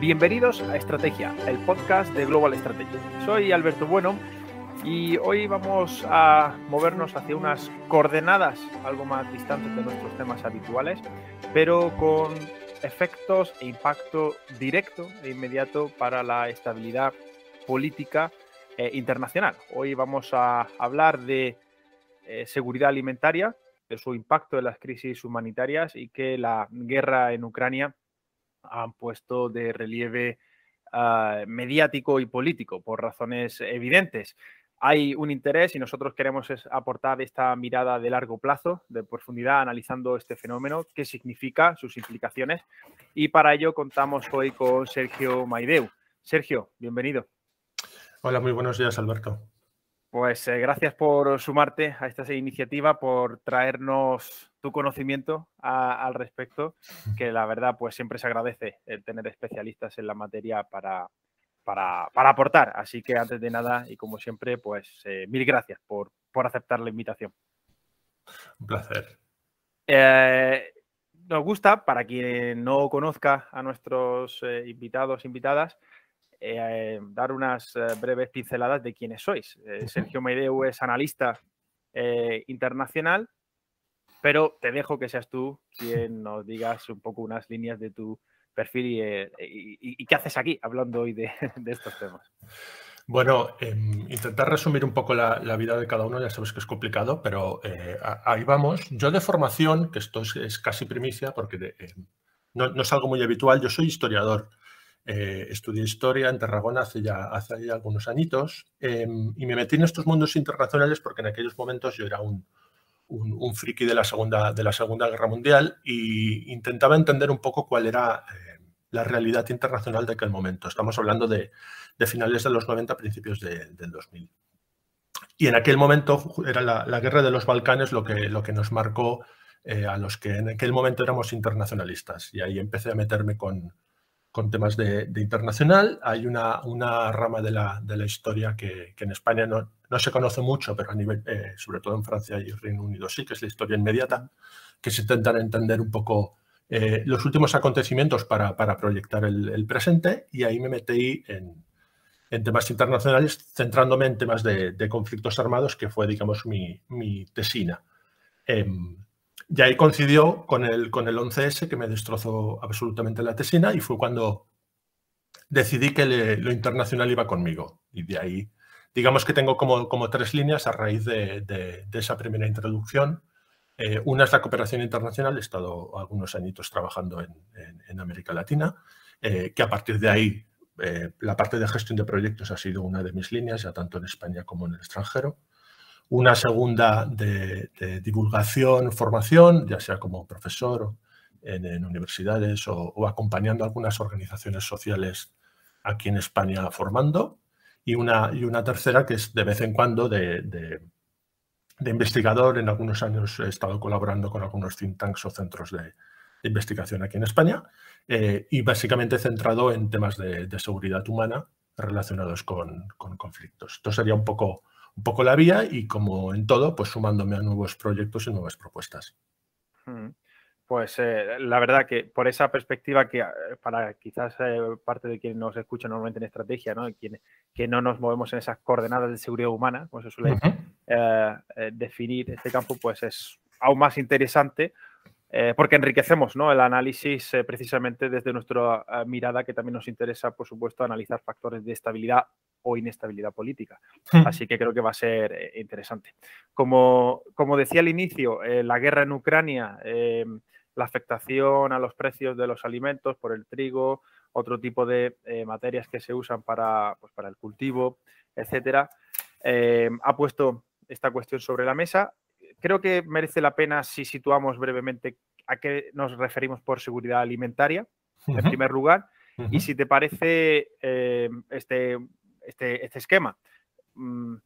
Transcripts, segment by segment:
Bienvenidos a Estrategia, el podcast de Global Strategy. Soy Alberto Bueno y hoy vamos a movernos hacia unas coordenadas algo más distantes de nuestros temas habituales, pero con efectos e impacto directo e inmediato para la estabilidad política eh, internacional. Hoy vamos a hablar de eh, seguridad alimentaria, de su impacto en las crisis humanitarias y que la guerra en Ucrania han puesto de relieve ah, mediático y político por razones evidentes hay un interés y nosotros queremos aportar esta mirada de largo plazo, de profundidad, analizando este fenómeno, qué significa, sus implicaciones. Y para ello contamos hoy con Sergio Maideu. Sergio, bienvenido. Hola, muy buenos días, Alberto. Pues eh, gracias por sumarte a esta iniciativa, por traernos tu conocimiento al respecto, que la verdad pues siempre se agradece el tener especialistas en la materia para, para, aportar. Así que antes de nada y como siempre, pues eh, mil gracias por, aceptar la invitación. Un placer. Eh, nos gusta, para quien no conozca a nuestros invitados eh, invitados, invitadas, dar unas breves pinceladas de quiénes sois. Sergio Maideu es analista internacional, pero te dejo que seas tú quien nos digas un poco unas líneas de tu perfil eh, y, qué haces aquí hablando hoy de, estos temas. Bueno, em, intentar resumir un poco la, vida de cada uno, ya sabes que es complicado, pero eh, ahí vamos. Yo de formación, que esto es, casi primicia porque eh, no, es algo muy habitual, yo soy historiador. estudié historia en Tarragona hace ya hace algunos añitos em, y me metí en estos mundos internacionales porque en aquellos momentos yo era un, un friki de la, segunda, de la Segunda Guerra Mundial y intentaba entender un poco cuál era la realidad internacional de aquel momento. Estamos hablando de, finales de los 90, principios de, del 2000. Y en aquel momento era la, guerra de los Balcanes lo que, lo que nos marcó eh, a los que en aquel momento éramos internacionalistas. Y ahí empecé a meterme con, con temas de, internacional. Hay una, una rama de la, historia que, en España no, se conoce mucho, pero a nivel, eh, sobre todo en Francia y Reino Unido sí, que es la historia inmediata, que se intentan entender un poco eh, los últimos acontecimientos para, proyectar el, presente y ahí me metí en, temas internacionales, centrándome en temas de, conflictos armados, que fue, digamos, mi, tesina. Em, y ahí coincidió con el, con 11S, que me destrozó absolutamente la tesina, y fue cuando decidí que lo internacional iba conmigo. Y de ahí, digamos que tengo como, tres líneas a raíz de esa primera introducción eh, una es la cooperación internacional, he estado algunos añitos trabajando en, América Latina, eh, que a partir de ahí eh, la parte de gestión de proyectos ha sido una de mis líneas, ya tanto en España como en el extranjero. Una segunda de, divulgación, formación, ya sea como profesor en, universidades o, acompañando algunas organizaciones sociales aquí en España formando. Y una, y una tercera que es de vez en cuando de de investigador. En algunos años he estado colaborando con algunos think tanks o centros de, investigación aquí en España eh, y básicamente centrado en temas de, seguridad humana relacionados con, conflictos. Esto sería un poco, un poco la vía y como en todo, pues sumándome a nuevos proyectos y nuevas propuestas. Mm. Pues eh, la verdad que por esa perspectiva que ah, para quizás eh, parte de quien nos escucha normalmente en estrategia, ¿no? que no nos movemos en esas coordenadas de seguridad humana, como se suele eh, definir este campo, pues es aún más interesante porque enriquecemos ¿no? el análisis precisamente desde nuestra ah, mirada que también nos interesa, por supuesto, analizar factores de estabilidad o inestabilidad política. Así que creo que va a ser interesante. Como, como decía al inicio, la guerra en Ucrania la afectación a los precios de los alimentos por el trigo, otro tipo de eh, materias que se usan para, pues, para el cultivo, etcétera, eh, ha puesto esta cuestión sobre la mesa. Creo que merece la pena si situamos brevemente a qué nos referimos por seguridad alimentaria, en primer lugar, y si te parece eh, este, este, este, esquema. Mm,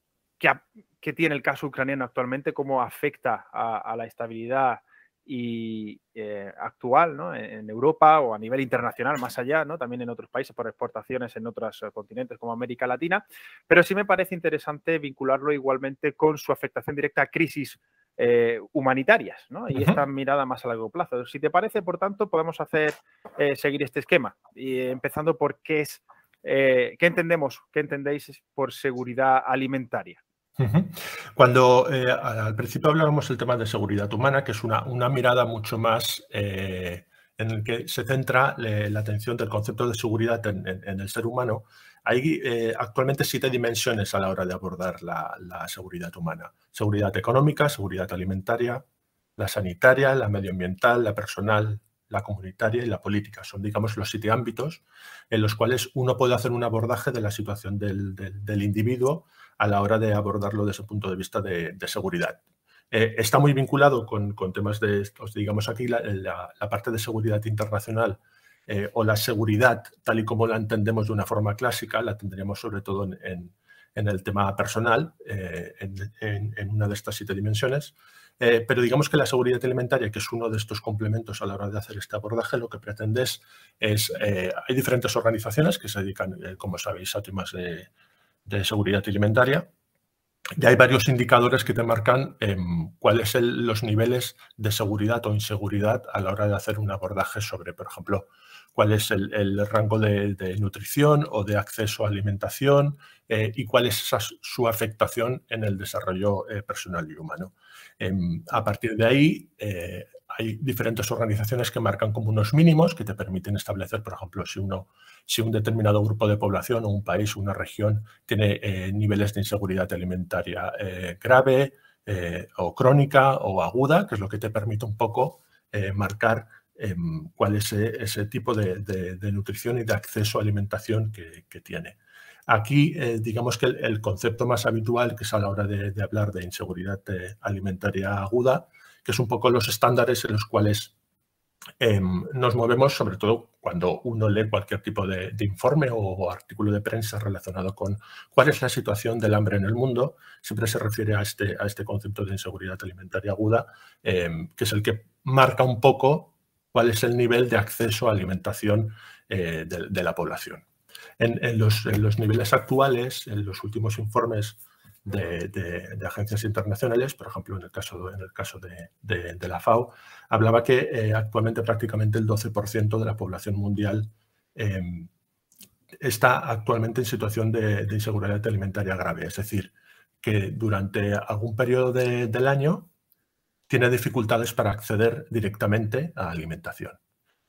que, tiene el caso ucraniano actualmente? ¿Cómo afecta a, a la estabilidad y eh, actual e-, en, Europa o a nivel internacional más allá, también en otros países por exportaciones en otros eh, continentes como América Latina, pero sí me parece interesante vincularlo igualmente con su afectación directa a crisis eh, humanitarias y esta mirada más a largo plazo. Si te parece, por tanto, podemos hacer seguir este esquema, y, empezando por qué es, qué entendemos, qué entendéis por seguridad alimentaria. Cuando eh, al principio hablábamos del tema de seguridad humana, que es una, mirada mucho más eh, en el que se centra eh, la atención del concepto de seguridad en, el ser humano, hay actualmente siete dimensiones a la hora de abordar la, seguridad humana. Seguridad económica, seguridad alimentaria, la sanitaria, la medioambiental, la personal, la comunitaria y la política. Son, digamos, los siete ámbitos en los cuales uno puede hacer un abordaje de la situación del individuo a la hora de abordarlo desde el punto de vista de, seguridad. Eh, está muy vinculado con, con, temas de, os digamos aquí, la, la, parte de seguridad internacional eh, o la seguridad tal y como la entendemos de una forma clásica, la tendríamos sobre todo en, en, el tema personal, eh, en, en, una de estas siete dimensiones. pero digamos que la seguridad alimentaria, que es uno de estos complementos a la hora de hacer este abordaje, lo que pretende es, hay diferentes organizaciones que se dedican, como sabéis, a temas de de seguridad alimentaria. Y hay varios indicadores que te marcan em, cuáles son los niveles de seguridad o inseguridad a la hora de hacer un abordaje sobre, por ejemplo, cuál es el, el rango de, nutrición o de acceso a alimentación eh, y cuál es su afectación en el desarrollo eh, personal y humano. Em, a partir de ahí, eh, hay diferentes organizaciones que marcan como unos mínimos que te permiten establecer, por ejemplo, si, uno, si un determinado grupo de población o un país o una región tiene eh, niveles de inseguridad alimentaria eh, grave eh, o crónica o aguda, que es lo que te permite un poco marcar em, cuál es e, ese, tipo de, nutrición y de acceso a alimentación que, tiene. Aquí, digamos que el, concepto más habitual, que es a la hora de hablar de inseguridad alimentaria aguda, que es un poco los estándares en los cuales em, nos movemos, sobre todo cuando uno lee cualquier tipo de, informe o artículo de prensa relacionado con cuál es la situación del hambre en el mundo, siempre se refiere a este, a este concepto de inseguridad alimentaria aguda, em, que es el que marca un poco cuál es el nivel de acceso a alimentación eh, de, la población. los, en los niveles actuales, en los últimos informes de, agencias internacionales, por ejemplo, en el caso, en el caso de, la FAO, hablaba que eh, actualmente prácticamente el 12% de la población mundial em, está actualmente en situación de, inseguridad alimentaria grave, es decir, que durante algún periodo del año tiene dificultades para acceder directamente a alimentación.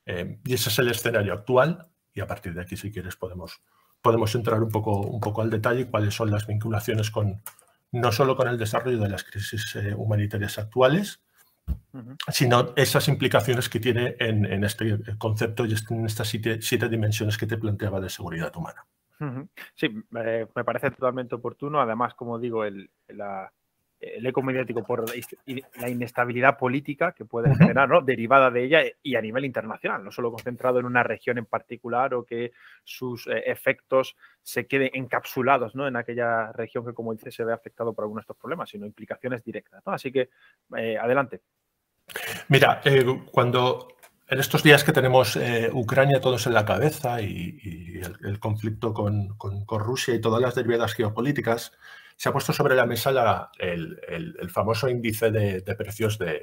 Em, y ese es el escenario actual y a partir de aquí, si quieres, podemos podemos entrar un poco, un poco al detalle cuáles son las vinculaciones con no solo con el desarrollo de las crisis eh, humanitarias actuales, sino esas implicaciones que tiene en, este concepto y en estas siete, dimensiones que te planteaba de seguridad humana. Sí, eh, me parece totalmente oportuno. Además, como digo, el, la, eh, el eco mediático por la inestabilidad política que puede generar, derivada de ella y a nivel internacional, no solo concentrado en una región en particular o que sus eh, efectos se queden encapsulados en aquella región que, como dice, se ve afectado por algunos de estos problemas, sino implicaciones directas. Así que, eh, adelante. Mira, cuando en estos días que tenemos Ucrania todos en la cabeza y, el, conflicto con Rusia y todas las derivadas geopolíticas, se ha puesto sobre la mesa el, famoso índice de, precios de,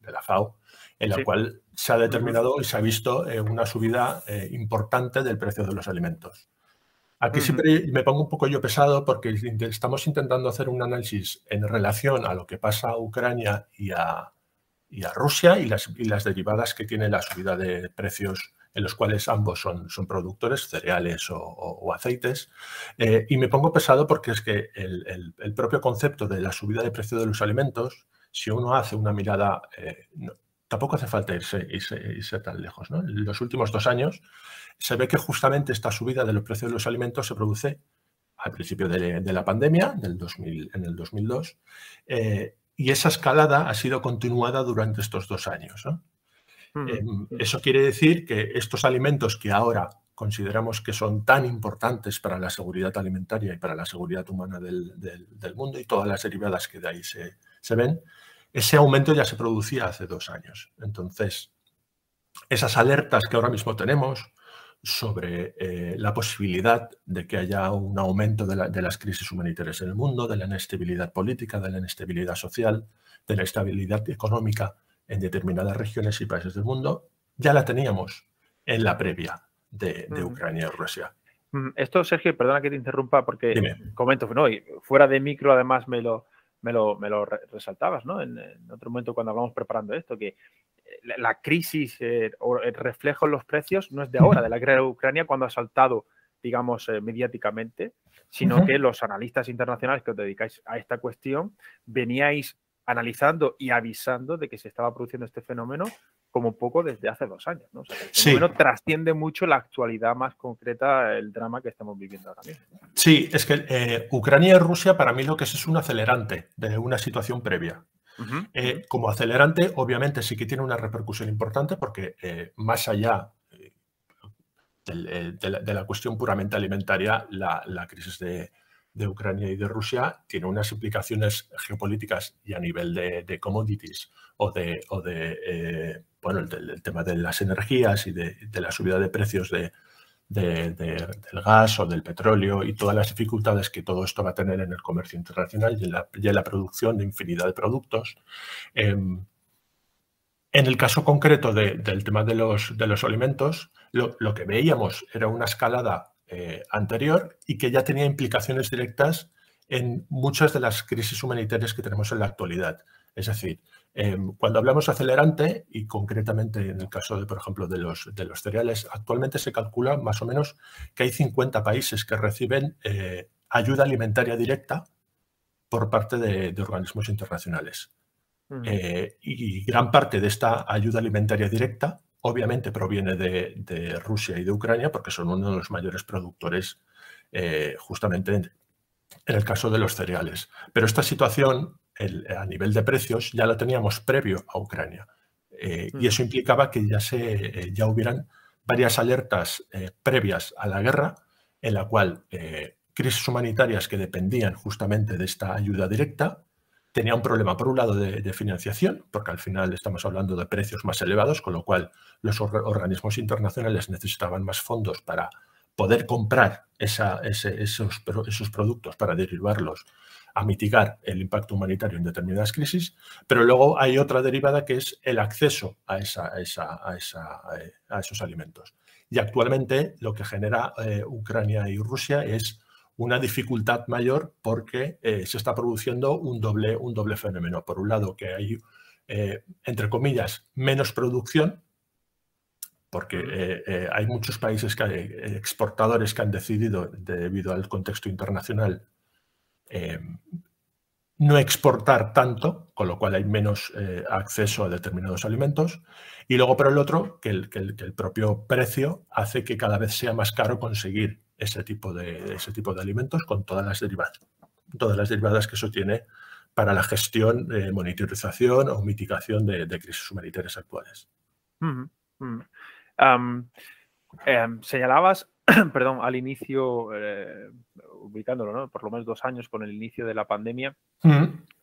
la FAO, en la cual se ha determinado y se ha visto eh, una subida eh, importante del precio de los alimentos. Aquí siempre me pongo un poco yo pesado porque estamos intentando hacer un análisis en relación a lo que pasa a Ucrania y a, Rusia y las, y las derivadas que tiene la subida de precios en los cuales ambos son, son productores, cereales o, aceites. Eh, y me pongo pesado porque es que el, propio concepto de la subida de precio de los alimentos, si uno hace una mirada, eh, tampoco hace falta irse, tan lejos. ¿no? En los últimos dos años se ve que justamente esta subida de los precios de los alimentos se produce al principio de, la pandemia, del 2000, en el 2002, eh, y esa escalada ha sido continuada durante estos dos años. Eh, eso quiere decir que estos alimentos que ahora consideramos que son tan importantes para la seguridad alimentaria y para la seguridad humana del, mundo y todas las derivadas que de ahí se, ven, ese aumento ya se producía hace dos años. Entonces, esas alertas que ahora mismo tenemos sobre eh, la posibilidad de que haya un aumento de, de, las crisis humanitarias en el mundo, de la inestabilidad política, de la inestabilidad social, de la estabilidad económica, en determinadas regiones y países del mundo, ya la teníamos en la previa de, Ucrania y Rusia. Mm, esto, Sergio, perdona que te interrumpa porque comento, no, fuera de micro además me lo, me me lo resaltabas, ¿no? En, otro momento cuando hablamos preparando esto, que eh, la, crisis eh, o el reflejo en los precios no es de ahora, de la guerra de Ucrania cuando ha saltado, digamos, eh, mediáticamente, sino que los analistas internacionales que os dedicáis a esta cuestión veníais analizando y avisando de que se estaba produciendo este fenómeno como poco desde hace dos años. ¿no? trasciende mucho la actualidad más concreta, el drama que estamos viviendo ahora mismo. Sí, es que eh, Ucrania y Rusia para mí lo que es es un acelerante de una situación previa. Eh, como acelerante, obviamente sí que tiene una repercusión importante porque eh, más allá de, la, cuestión puramente alimentaria, la crisis de, de Ucrania y de Rusia tiene unas implicaciones geopolíticas y a nivel de, commodities o de, de eh, bueno, el, tema de las energías y de, la subida de precios del gas o del petróleo y todas las dificultades que todo esto va a tener en el comercio internacional y en la, producción de infinidad de productos. Em, en el caso concreto del tema de los, alimentos, lo, lo que veíamos era una escalada eh, anterior y que ya tenía implicaciones directas en muchas de las crisis humanitarias que tenemos en la actualidad. Es decir, em, cuando hablamos acelerante, y concretamente en el caso, de, por ejemplo, de los, de los cereales, actualmente se calcula más o menos que hay 50 países que reciben eh, ayuda alimentaria directa por parte de, organismos internacionales. Mm. Eh, y gran parte de esta ayuda alimentaria directa obviamente proviene de, Rusia y de Ucrania porque son uno de los mayores productores eh, justamente en, el caso de los cereales. Pero esta situación a nivel de precios ya la teníamos previo a Ucrania eh, y mm. eso implicaba que ya, se, ya hubieran varias alertas eh, previas a la guerra en la cual crisis humanitarias que dependían justamente de esta ayuda directa tenía un problema, por un lado, de, financiación, porque al final estamos hablando de precios más elevados, con lo cual los organismos internacionales necesitaban más fondos para poder comprar esos, productos para derivarlos a mitigar el impacto humanitario en determinadas crisis, pero luego hay otra derivada que es el acceso a, esa, eh, esos alimentos. Y actualmente lo que genera eh, Ucrania y Rusia es una dificultad mayor porque eh, se está produciendo un doble, un doble fenómeno. Por un lado, que hay, eh, entre comillas, menos producción, porque eh, hay muchos países que, exportadores que han decidido, debido al contexto internacional, em, no exportar tanto, con lo cual hay menos acceso a determinados alimentos. Y luego, por el otro, que el propio precio hace que cada vez sea más caro conseguir ese tipo de, ese tipo de alimentos con todas las derivadas, todas las derivadas que eso tiene para la gestión, eh, monitorización o mitigación de, crisis humanitarias actuales. Em, señalabas, perdón, al inicio, eh, ubicándolo, ¿no? Por lo menos dos años con el inicio de la pandemia.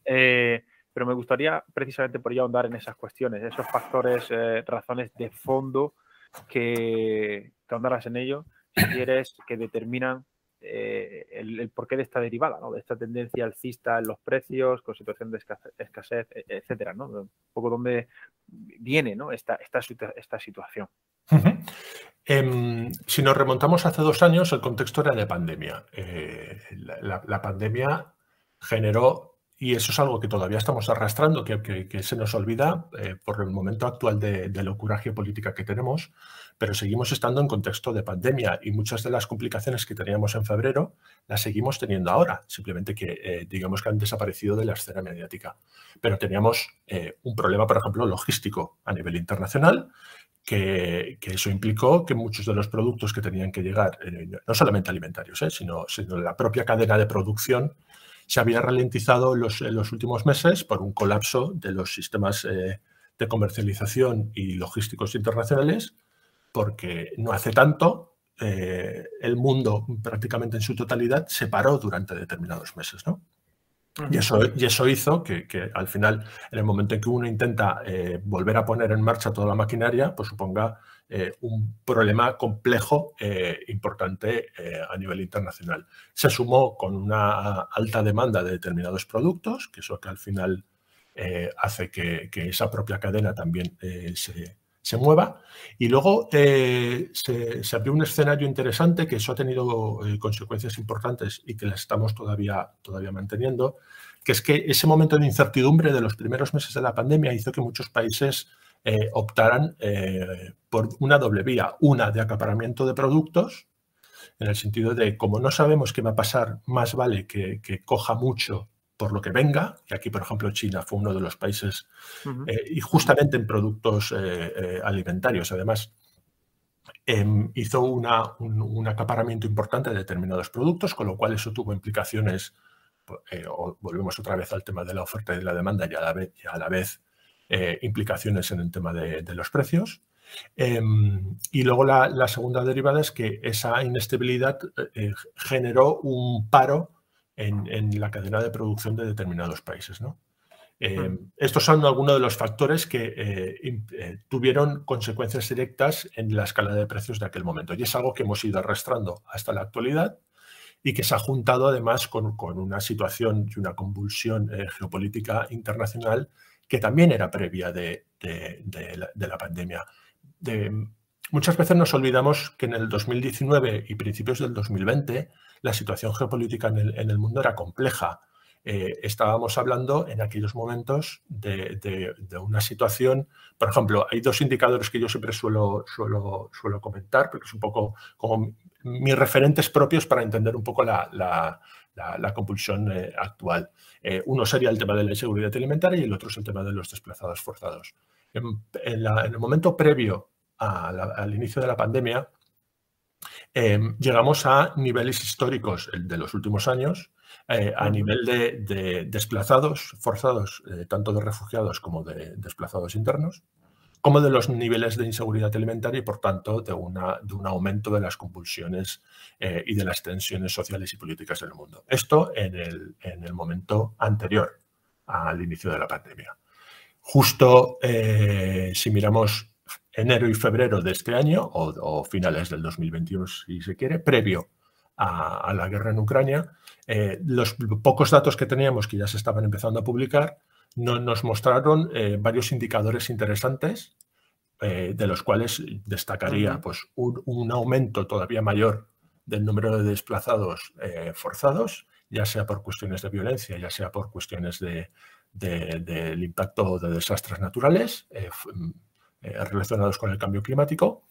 Eh, pero me gustaría precisamente por ello ahondar en esas cuestiones, esos factores, razones de fondo que, que ahondaras en ello si que determinan eh, el, porqué de esta derivada, de esta tendencia alcista en los precios, con situación de escasez, e, etcétera, un poco dónde viene esta, situación. Em, si nos remontamos hace dos años, el contexto era de pandemia. Eh, la, pandemia generó, y eso es algo que todavía estamos arrastrando, que, se nos olvida eh, por el momento actual de, de locura geopolítica que tenemos, pero seguimos estando en contexto de pandemia y muchas de las complicaciones que teníamos en febrero las seguimos teniendo ahora, simplemente que eh, digamos que han desaparecido de la escena mediática. Pero teníamos eh, un problema, por ejemplo, logístico a nivel internacional, que, eso implicó que muchos de los productos que tenían que llegar, eh, no solamente alimentarios, sino, sino, la propia cadena de producción, se había ralentizado en los últimos meses por un colapso de los sistemas de comercialización y logísticos internacionales porque no hace tanto eh, el mundo prácticamente en su totalidad se paró durante determinados meses. ¿no? Y eso, y eso, hizo que, al final, en el momento en que uno intenta eh, volver a poner en marcha toda la maquinaria, pues suponga eh, un problema complejo importante a nivel internacional. Se sumó con una alta demanda de determinados productos, que eso que al final hace que, esa propia cadena también se, se mueva. Y luego eh, se, abrió un escenario interesante que eso ha tenido eh, consecuencias importantes y que las estamos todavía, todavía manteniendo, que es que ese momento de incertidumbre de los primeros meses de la pandemia hizo que muchos países eh, optaran por una doble vía, una de acaparamiento de productos, en el sentido de como no sabemos qué va a pasar, más vale que coja mucho por lo que venga, y aquí, por ejemplo, China fue uno de los países, eh, y justamente en productos eh, eh, alimentarios, además, em, hizo un, acaparamiento importante de determinados productos, con lo cual eso tuvo implicaciones, volvemos otra vez al tema de la oferta y la demanda, y a la vez, implicaciones en el tema de, los precios. Em, y luego la, segunda derivada es que esa inestabilidad generó un paro en, la cadena de producción de determinados países. Eh, hmm. estos son algunos de los factores que eh, eh, tuvieron consecuencias directas en la escala de precios de aquel momento. Y es algo que hemos ido arrastrando hasta la actualidad y que se ha juntado además con, una situación y una convulsión geopolítica internacional que también era previa de la, pandemia. muchas veces nos olvidamos que en el 2019 y principios del 2020 la situación geopolítica en el, mundo era compleja. Eh, estábamos hablando en aquellos momentos de, una situación, por ejemplo, hay dos indicadores que yo siempre suelo, suelo, suelo comentar, porque es un poco como mis referentes propios para entender un poco la, la, la, compulsión eh, actual. Eh, uno sería el tema de la inseguridad alimentaria y el otro es el tema de los desplazados forzados. En, el momento previo al inicio de la pandemia, Em, llegamos a niveles históricos de los últimos años, eh, a nivel de, desplazados forzados, eh, tanto de refugiados como de desplazados internos, como de los niveles de inseguridad alimentaria y, por tanto, de, una, de un aumento de las compulsiones eh, y de las tensiones sociales y políticas del mundo. Esto en el, en el momento anterior al inicio de la pandemia. Justo si miramos enero y febrero de este año, o, finales del 2021 si se quiere, previo a, la guerra en Ucrania, eh, los pocos datos que teníamos que ya se estaban empezando a publicar, no, nos mostraron eh, varios indicadores interesantes, eh, de los cuales destacaría pues, un, aumento todavía mayor del número de desplazados forzados, ya sea por cuestiones de violencia, ya sea por cuestiones de, del impacto de desastres naturales, eh, relacionados con el cambio climático,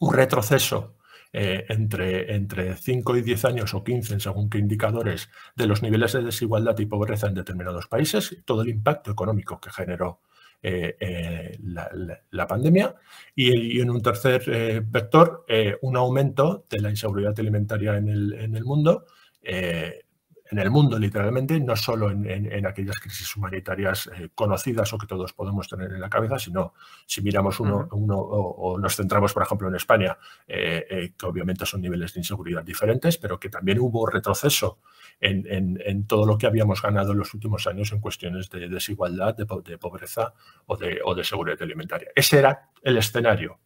un retroceso eh, entre, entre 5 y 10 años o 15, según qué indicadores, de los niveles de desigualdad y pobreza en determinados países, todo el impacto económico que generó eh, la, pandemia. Y, en un tercer vector, un aumento de la inseguridad alimentaria en el, en el mundo en el mundo literalmente, no solo en, aquellas crisis humanitarias eh, conocidas o que todos podemos tener en la cabeza, sino si miramos uno, uno o, nos centramos, por ejemplo, en España, eh, eh, que obviamente son niveles de inseguridad diferentes, pero que también hubo retroceso en, todo lo que habíamos ganado en los últimos años en cuestiones de desigualdad, de, de pobreza o de, o de seguridad alimentaria. Ese era el escenario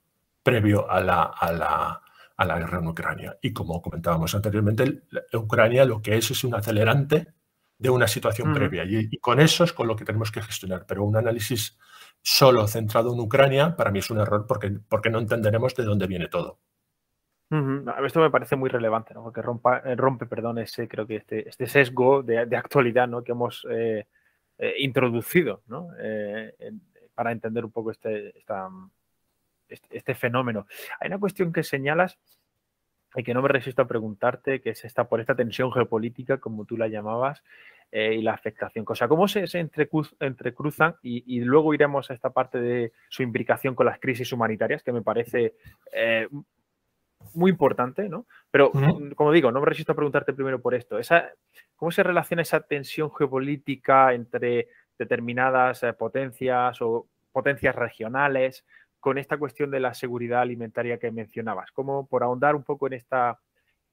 previo a la, a la a la guerra en Ucrania. Y como comentábamos anteriormente, Ucrania lo que es es un acelerante de una situación mm. previa. Y, con eso es con lo que tenemos que gestionar. Pero un análisis solo centrado en Ucrania para mí es un error porque, porque no entenderemos de dónde viene todo. A Esto me parece muy relevante, ¿no? porque rompa, eh, rompe perdón, ese, creo que este, este sesgo de, actualidad ¿no? que hemos eh, eh, introducido para entender un poco este, esta, este, este fenómeno. Hay una cuestión que señalas y que no me resisto a preguntarte, que es esta, por esta tensión geopolítica, como tú la llamabas, eh, y la afectación. O sea, ¿cómo se, entrecruzan? Y, luego iremos a esta parte de su implicación con las crisis humanitarias, que me parece eh, muy importante, ¿no? Pero, mm, como digo, no me resisto a preguntarte primero por esto. Esa, ¿Cómo se relaciona esa tensión geopolítica entre determinadas eh, potencias o potencias regionales con esta cuestión de la seguridad alimentaria que mencionabas, como por ahondar un poco en esta,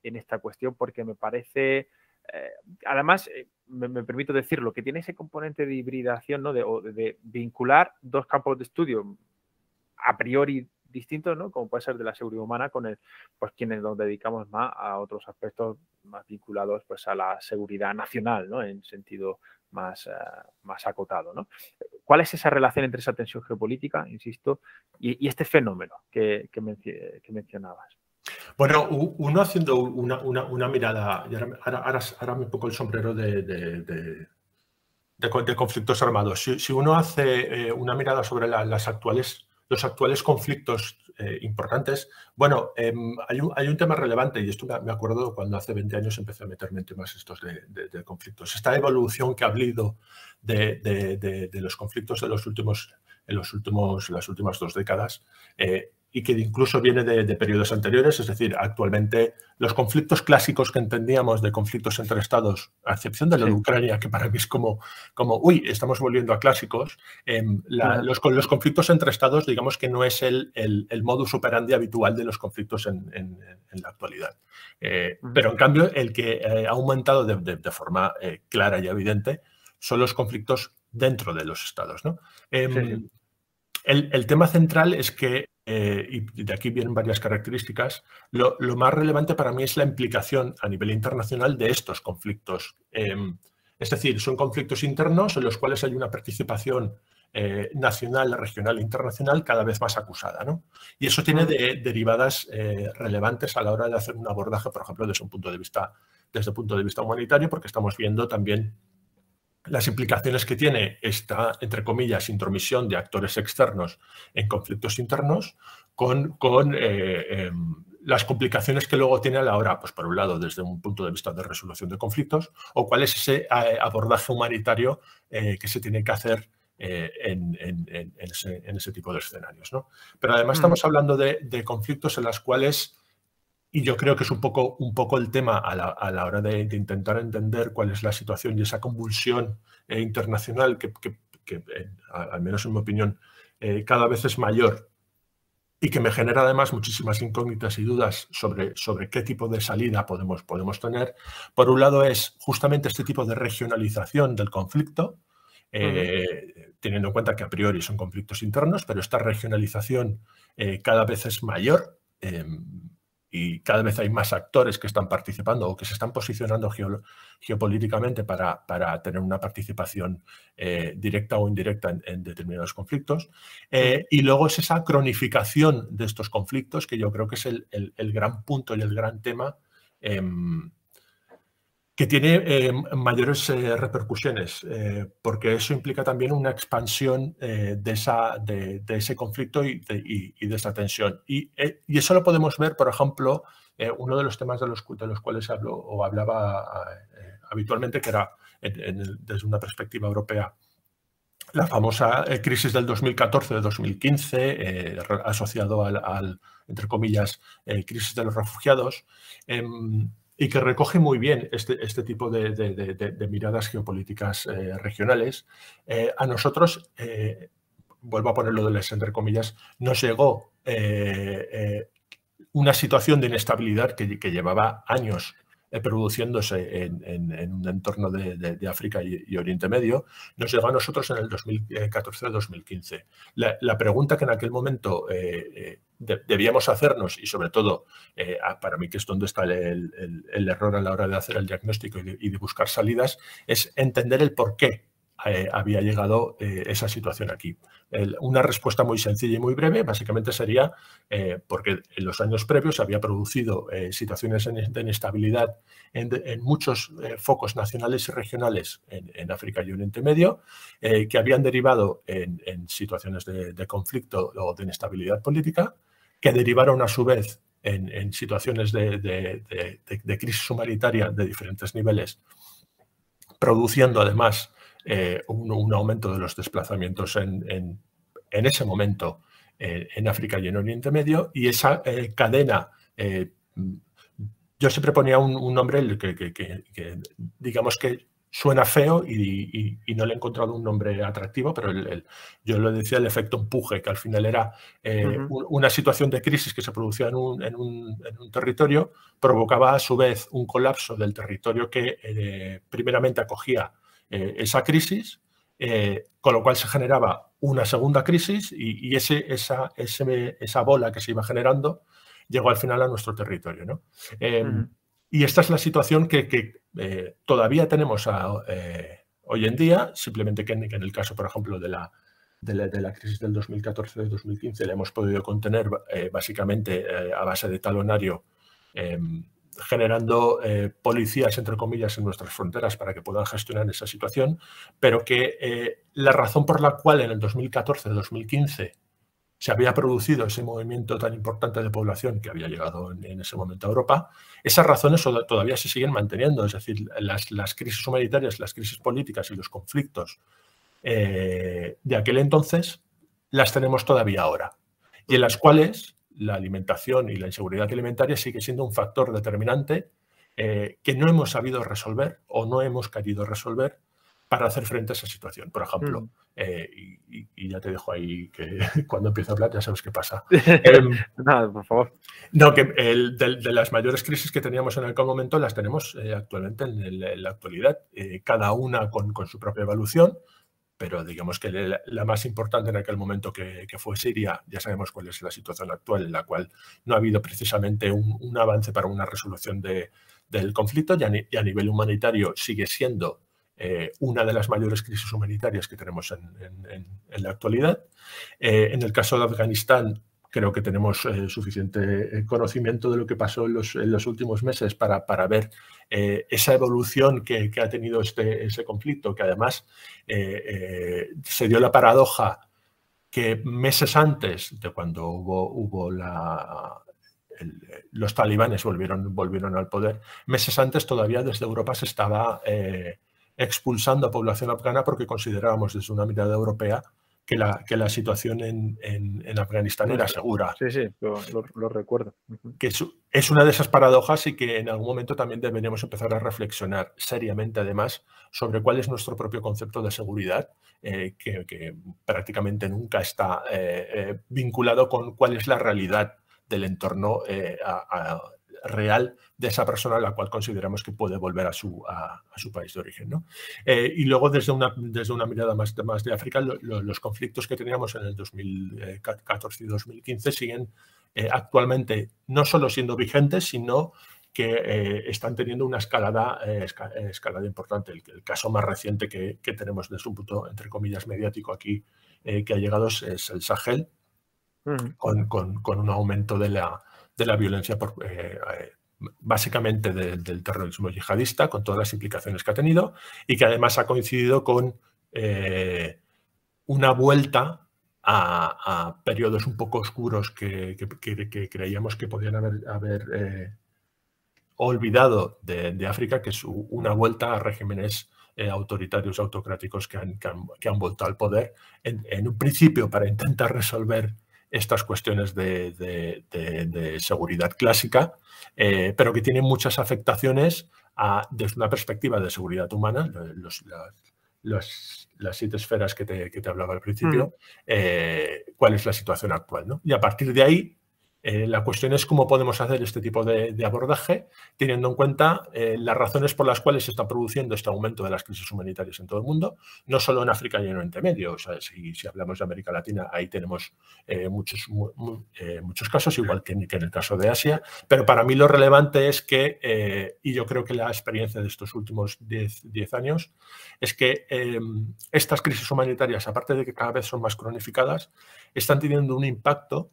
en esta cuestión, porque me parece, eh, además, eh, me, permito decirlo, que tiene ese componente de hibridación, ¿no? de vincular dos campos de estudio a priori distintos, ¿no? Como puede ser de la seguridad humana con el, pues quienes nos dedicamos más a otros aspectos más vinculados pues a la seguridad nacional, ¿no? En sentido más, eh, más acotado, ¿no? ¿Cuál es esa relación entre esa tensión geopolítica, insisto, y, este fenómeno que, mencionabas? Bueno, uno haciendo una, una, una mirada, y ahora, ahora, me pongo el sombrero de, conflictos armados. Si, uno hace eh, una mirada sobre las actuales los actuales conflictos eh, importantes. Bueno, em, hay, un, hay, un, tema relevante, y esto me acuerdo cuando hace 20 años empecé a meterme en temas estos de, conflictos. Esta evolución que ha habido de, los conflictos de los últimos, en los últimos, las últimas dos décadas, eh, y que incluso viene de, periodos anteriores, es decir, actualmente los conflictos clásicos que entendíamos de conflictos entre estados, a excepción de la de Ucrania, que para mí es como, como uy, estamos volviendo a clásicos, eh, los, conflictos entre estados, digamos que no es el, el, modus operandi habitual de los conflictos en, la actualidad. Eh, pero en cambio, el que eh, ha aumentado de, forma eh, clara y evidente son los conflictos dentro de los estados. Em, el, el, tema central es que eh, y de aquí vienen varias características, lo, más relevante para mí es la implicación a nivel internacional de estos conflictos. Em, es decir, son conflictos internos en los cuales hay una participación eh, nacional, regional e internacional cada vez más acusada. Y eso tiene derivadas eh, relevantes a la hora de hacer un abordaje, por ejemplo, desde un punto de vista, desde el punto de vista humanitario, porque estamos viendo también las implicaciones que tiene esta, entre comillas, intromisión de actores externos en conflictos internos con, con eh, em, las complicaciones que luego tiene a la hora, pues por un lado, desde un punto de vista de resolución de conflictos, o cuál es ese eh, abordaje humanitario eh, que se tiene que hacer en, en, ese, tipo de escenarios. ¿no? Pero además mm. estamos hablando de, de conflictos en los cuales y yo creo que es un poco, un poco el tema a la, hora de, intentar entender cuál es la situación y esa convulsión eh, internacional que, eh, al menos en mi opinión, eh, cada vez es mayor y que me genera además muchísimas incógnitas y dudas sobre, sobre qué tipo de salida podemos, podemos tener. Por un lado es justamente este tipo de regionalización del conflicto, teniendo en cuenta que a priori son conflictos internos, pero esta regionalización cada vez es mayor. Em, y cada vez hay más actores que están participando o que se están posicionando geopolíticamente para, tener una participación eh, directa o indirecta en, determinados conflictos. Eh, y luego es esa cronificación de estos conflictos que yo creo que es el, gran punto y el gran tema. Em, que tiene eh, mayores eh, repercusiones, eh, porque eso implica también una expansión de, esa, de, ese conflicto y de, esa tensión. Y, eso lo podemos ver, por ejemplo, uno de los temas de los, de los cuales o hablaba habitualmente, que era desde una perspectiva europea, la famosa crisis del 2014-2015, asociado al, entre comillas, crisis de los refugiados, em, y que recoge muy bien este, este tipo de, miradas geopolíticas eh, regionales. Eh, a nosotros, eh, vuelvo a ponerlo de entre comillas, nos llegó una situación de inestabilidad que llevaba años eh, produciéndose en, un entorno de, África y, Oriente Medio, nos llegó a nosotros en el 2014-2015. Eh, la, pregunta que en aquel momento eh, debíamos hacernos, y sobre todo, para mí que es donde está el, error a la hora de hacer el diagnóstico y de, y de buscar salidas, es entender el por qué eh, había llegado eh, esa situación aquí. una respuesta muy sencilla y muy breve básicamente sería eh, porque en los años previos había producido situaciones de inestabilidad en, muchos focos nacionales y regionales en, África y Oriente Medio que habían derivado en, situaciones de, conflicto o de inestabilidad política que derivaron a su vez en, situaciones de crisis humanitaria de diferentes niveles, produciendo además eh, un, aumento de los desplazamientos en, en, ese momento eh, en África y en Oriente Medio, y esa eh, cadena, yo siempre ponía un, nombre que, digamos que suena feo y, no le he encontrado un nombre atractivo, pero yo lo decía el efecto empuje, que al final era una situación de crisis que se producía en un, territorio, provocaba a su vez un colapso del territorio que primeramente acogía eh, esa crisis, eh, con lo cual se generaba una segunda crisis y, ese, esa, esa bola que se iba generando llegó al final a nuestro territorio. Em, y esta es la situación que, eh, todavía tenemos hoy en día, simplemente que en, el caso, por ejemplo, de la, de crisis del 2014-2015 la hemos podido contener básicamente a base de talonario em, generando eh, policías, entre comillas, en nuestras fronteras para que puedan gestionar esa situación, pero que eh, la razón por la cual en el 2014-2015 se había producido ese movimiento tan importante de población que había llegado en, ese momento a Europa, esas razones todavía se siguen manteniendo, es decir, las, crisis humanitarias, las crisis políticas y los conflictos eh, de aquel entonces las tenemos todavía ahora y en las cuales la alimentación y la inseguridad alimentaria sigue siendo un factor determinante eh, que no hemos sabido resolver o no hemos querido resolver para hacer frente a esa situación, por ejemplo. Mm. Eh, y, ya te dejo ahí que cuando empiezo a hablar ya sabes qué pasa. Em, no, por favor. No, que el, de, las mayores crisis que teníamos en aquel momento las tenemos eh, actualmente en, la actualidad, cada una con, con, su propia evolución pero digamos que la más importante en aquel momento que, fue Siria, ya sabemos cuál es la situación actual, en la cual no ha habido precisamente un, avance para una resolución del conflicto y a, nivel humanitario sigue siendo eh, una de las mayores crisis humanitarias que tenemos en, la actualidad. Eh, en el caso de Afganistán, creo que tenemos eh, suficiente eh, conocimiento de lo que pasó en los, últimos meses para, ver eh, esa evolución que, ha tenido este, ese conflicto, que además se dio la paradoja que meses antes de cuando hubo, hubo la, los talibanes volvieron, volvieron al poder, meses antes todavía desde Europa se estaba expulsando a población afgana porque considerábamos desde una mirada europea que la, que la situación en, Afganistán era segura. Sí, sí, lo, recuerdo. Que es, una de esas paradojas y que en algún momento también deberíamos empezar a reflexionar seriamente, además, sobre cuál es nuestro propio concepto de seguridad, eh, que, prácticamente nunca está eh, eh, vinculado con cuál es la realidad del entorno real de esa persona a la cual consideramos que puede volver a su, a, su país de origen. Eh, y luego, desde una, desde una mirada más, más de África, los conflictos que teníamos en el 2014 eh, y 2015 siguen eh, actualmente no solo siendo vigentes, sino que están teniendo una escalada, escalada importante. El, caso más reciente que, tenemos desde un punto, entre comillas, mediático aquí que ha llegado es, el Sahel, mm. con, un aumento de la, de la violencia eh, eh, básicamente del terrorismo yihadista, con todas las implicaciones que ha tenido, y que además ha coincidido con eh, una vuelta a, periodos un poco oscuros que, creíamos que podían haber, olvidado de, África, que es una vuelta a regímenes autoritarios, autocráticos que han, vuelto al poder, en un principio para intentar resolver estas cuestiones de, seguridad clásica, eh, pero que tienen muchas afectaciones desde una perspectiva de seguridad humana, las, siete esferas que te, hablaba al principio, mm. eh, cuál es la situación actual. ¿no? Y a partir de ahí, eh, la cuestión es cómo podemos hacer este tipo de, abordaje teniendo en cuenta eh, las razones por las cuales se está produciendo este aumento de las crisis humanitarias en todo el mundo, no solo en África y en Oriente Medio. si, hablamos de América Latina, ahí tenemos eh, muchos, muchos casos, igual que, que en, el caso de Asia. Pero para mí lo relevante es que, y yo creo que la experiencia de estos últimos 10 años, es que em, estas crisis humanitarias, aparte de que cada vez son más cronificadas, están teniendo un impacto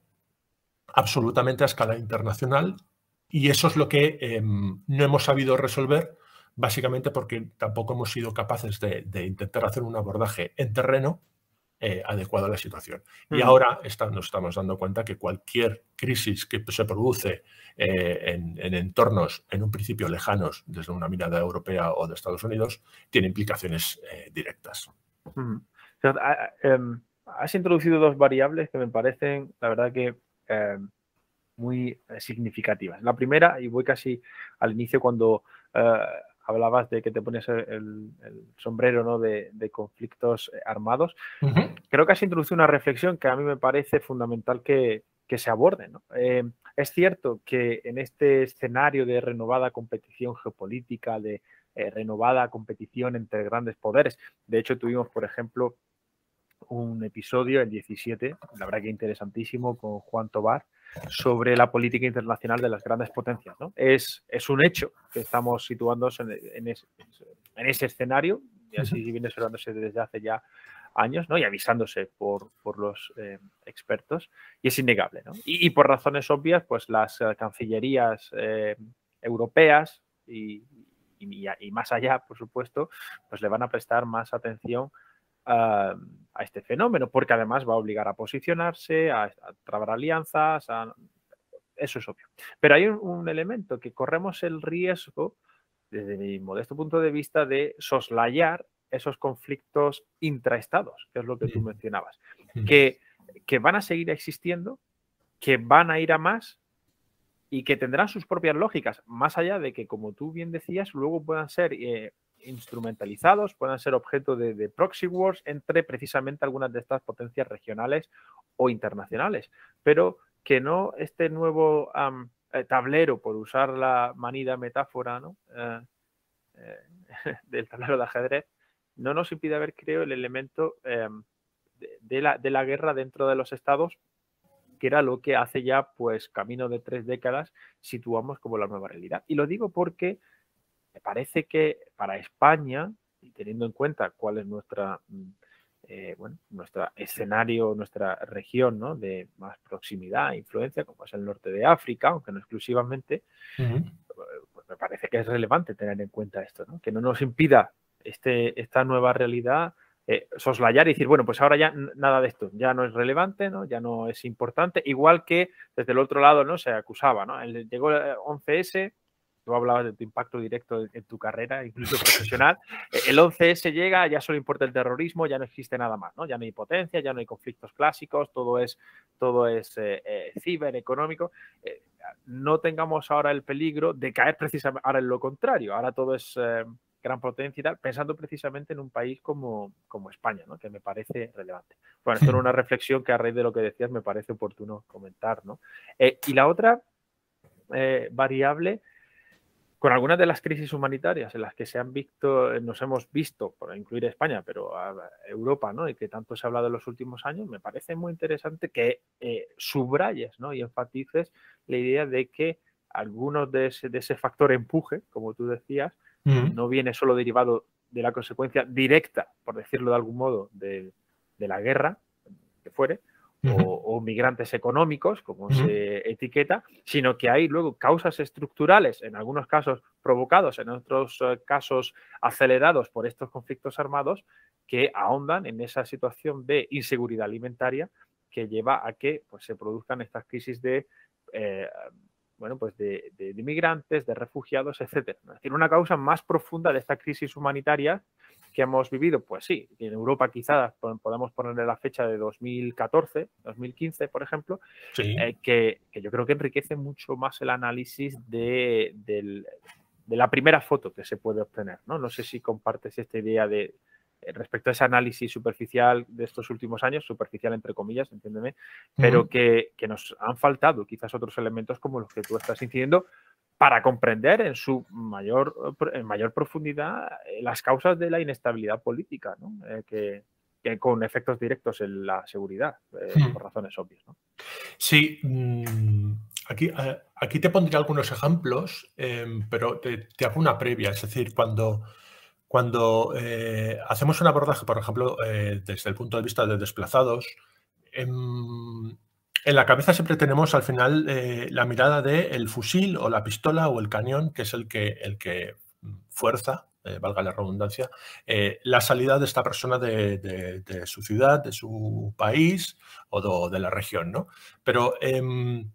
absolutamente a escala internacional y eso es lo que em, no hemos sabido resolver, básicamente porque tampoco hemos sido capaces de, intentar hacer un abordaje en terreno eh, adecuado a la situación. Y mm. ahora nos estamos dando cuenta que cualquier crisis que se produce eh, en, entornos en un principio lejanos desde una mirada europea o de Estados Unidos tiene implicaciones eh, directas. Mm. Em, has introducido dos variables que me parecen, la verdad que eh, muy eh, significativas. La primera, y voy casi al inicio cuando eh, hablabas de que te pones el, sombrero ¿no? de, conflictos armados, creo que has introducido una reflexión que a mí me parece fundamental que, se aborde. es cierto que en este escenario de renovada competición geopolítica, de renovada competición entre grandes poderes, de hecho tuvimos, por ejemplo, un episodio, el 17, la verdad que interesantísimo, con Juan Tobar, sobre la política internacional de las grandes potencias. ¿no? Es, un hecho que estamos situándonos en, ese escenario, y así viene esperándose desde hace ya años ¿no? y avisándose por, los eh, expertos, y es innegable. Y, por razones obvias, pues las cancillerías eh, europeas y, y, y, más allá, por supuesto, pues le van a prestar más atención a, este fenómeno, porque además va a obligar a posicionarse, a, trabar alianzas, eso es obvio. Pero hay un, elemento que corremos el riesgo, desde mi modesto punto de vista, de soslayar esos conflictos intraestados, que es lo que tú mencionabas, que, que van a seguir existiendo, que van a ir a más y que tendrán sus propias lógicas, más allá de que, como tú bien decías, luego puedan ser eh, instrumentalizados, puedan ser objeto de, proxy wars entre precisamente algunas de estas potencias regionales o internacionales, pero que no este nuevo eh, tablero, por usar la manida metáfora ¿no? Eh, eh, del tablero de ajedrez, no nos impide haber creo, el elemento em, de, la, de la guerra dentro de los estados que era lo que hace ya, pues, camino de tres décadas, situamos como la nueva realidad. Y lo digo porque me parece que para España, y teniendo en cuenta cuál es nuestra, mm, eh, bueno, nuestro escenario, nuestra región de más proximidad e influencia, como es el norte de África, aunque no exclusivamente, pues me parece que es relevante tener en cuenta esto, ¿no? que no nos impida este, esta nueva realidad eh, soslayar y decir, bueno, pues ahora ya nada de esto, ya no es relevante, ¿no? ya no es importante, igual que desde el otro lado no se acusaba, ¿no? llegó el 11S, hablabas de tu impacto directo en, tu carrera, incluso profesional, e, el 11S llega, ya solo importa el terrorismo, ya no existe nada más, ¿no? Ya no hay potencia, ya no hay conflictos clásicos, todo es, todo es eh, eh, eh, no tengamos ahora el peligro de caer precisamente ahora en lo contrario, ahora todo es gran potencia y tal, pensando precisamente en un país como, como España, ¿no? que me parece relevante. Bueno, esto era una reflexión que a raíz de lo que decías me parece oportuno comentar. ¿no? y la otra eh, variable con algunas de las crisis humanitarias en las que se han visto, eh, nos hemos visto, por incluir España, pero Europa, ¿no? Y que tanto se ha hablado en los últimos años, me parece muy interesante que eh, subrayes, ¿no? Y enfatices la idea de que algunos de ese, de ese factor empuje, como tú decías, mm. no viene solo derivado de la consecuencia directa, por decirlo de algún modo, de la guerra que fuere, o, migrantes económicos, como se etiqueta, sino que hay luego causas estructurales, en algunos casos provocados, en otros eh, casos acelerados por estos conflictos armados, que ahondan en esa situación de inseguridad alimentaria que lleva a que pues, se produzcan estas crisis de... Eh, bueno, pues de, de, migrantes, de refugiados, etcétera. Es decir, una causa más profunda de esta crisis humanitaria que hemos vivido, pues sí, en Europa quizás podemos ponerle la fecha de 2014, 2015, por ejemplo, eh, que, yo creo que enriquece mucho más el análisis de, la primera foto que se puede obtener. ¿no? sé si compartes esta idea de eh, respecto a ese análisis superficial de estos últimos años, superficial entre comillas, entiéndeme, pero que, que nos han faltado quizás otros elementos como los que tú estás incidiendo, para comprender en su mayor, en mayor profundidad eh, las causas de la inestabilidad política, eh, que, con efectos directos en la seguridad, eh, hmm. por razones obvias. Sí, mm, aquí, aquí te pondré algunos ejemplos, em, pero te, hago una previa, es decir, cuando... Cuando hacemos un abordaje, por ejemplo, desde el punto de vista de desplazados, em, en la cabeza siempre tenemos al final eh, la mirada del fusil o la pistola o el cañón, que es el que, el que fuerza, eh, valga la redundancia, eh, la salida de esta persona de, de, su ciudad, de su país o de, la región. ¿no? Pero em,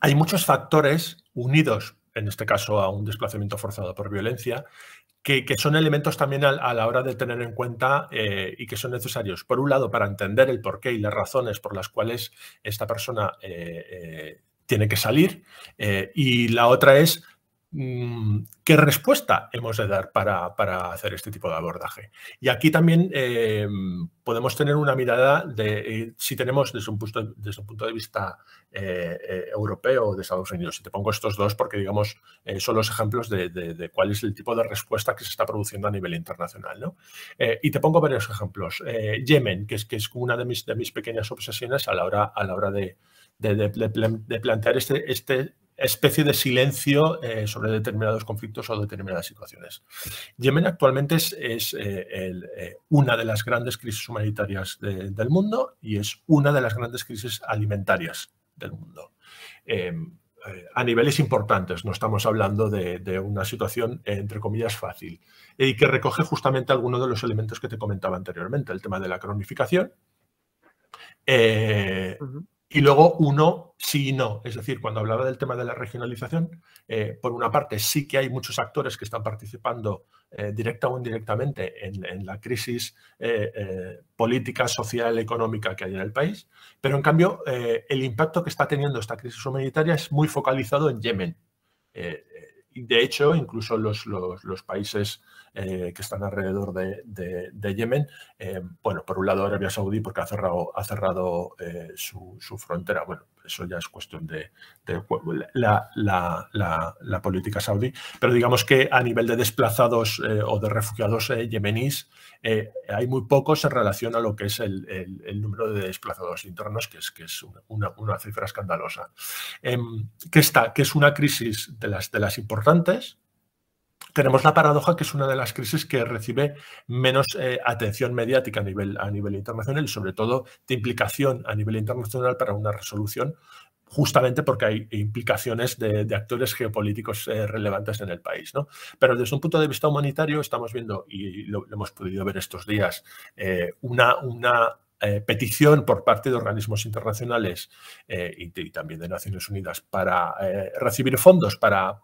hay muchos factores unidos, en este caso a un desplazamiento forzado por violencia, que, son elementos también a, la hora de tener en cuenta eh, y que son necesarios, por un lado, para entender el porqué y las razones por las cuales esta persona eh, eh, tiene que salir, y la otra es Mm, ¿Qué respuesta hemos de dar para, hacer este tipo de abordaje? Y aquí también em, podemos tener una mirada de, eh, si tenemos desde un punto, de vista eh, eh, europeo o de Estados Unidos, y te pongo estos dos porque, digamos, son los ejemplos de, cuál es el tipo de respuesta que se está produciendo a nivel internacional. ¿no? y te pongo varios ejemplos. Yemen, que es, que es una de mis, de mis pequeñas obsesiones a la hora, a la hora de, de plantear este, este especie de silencio eh, sobre determinados conflictos o determinadas situaciones. Yemen actualmente es, eh, eh, una de las grandes crisis humanitarias del mundo y es una de las grandes crisis alimentarias del mundo. Em, a niveles importantes, no estamos hablando de, una situación, entre comillas, fácil, y que recoge justamente algunos de los elementos que te comentaba anteriormente, el tema de la cronificación, y luego uno sí y no. Es decir, cuando hablaba del tema de la regionalización, eh, por una parte sí que hay muchos actores que están participando eh, directa o indirectamente en, la crisis eh, política, social, económica que hay en el país, pero en cambio el impacto que está teniendo esta crisis humanitaria es muy focalizado en Yemen. de hecho, incluso los, los, los países eh, que están alrededor de, Yemen. Eh, bueno, por un lado Arabia Saudí porque ha cerrado, eh, su, frontera. Bueno, eso ya es cuestión de, la, política saudí. Pero digamos que a nivel de desplazados o de refugiados yemeníes, hay muy pocos en relación a lo que es el, número de desplazados internos, que es, una, cifra escandalosa. Em, que, está, que es una crisis de las importantes tenemos la paradoja que es una de las crisis que recibe menos eh, atención mediática a nivel, a nivel internacional y sobre todo de implicación a nivel internacional para una resolución, justamente porque hay implicaciones de, actores geopolíticos eh, relevantes en el país. Pero desde un punto de vista humanitario estamos viendo, y lo, hemos podido ver estos días, eh, una, una eh, petición por parte de organismos internacionales eh, y, también de Naciones Unidas para eh, recibir fondos para,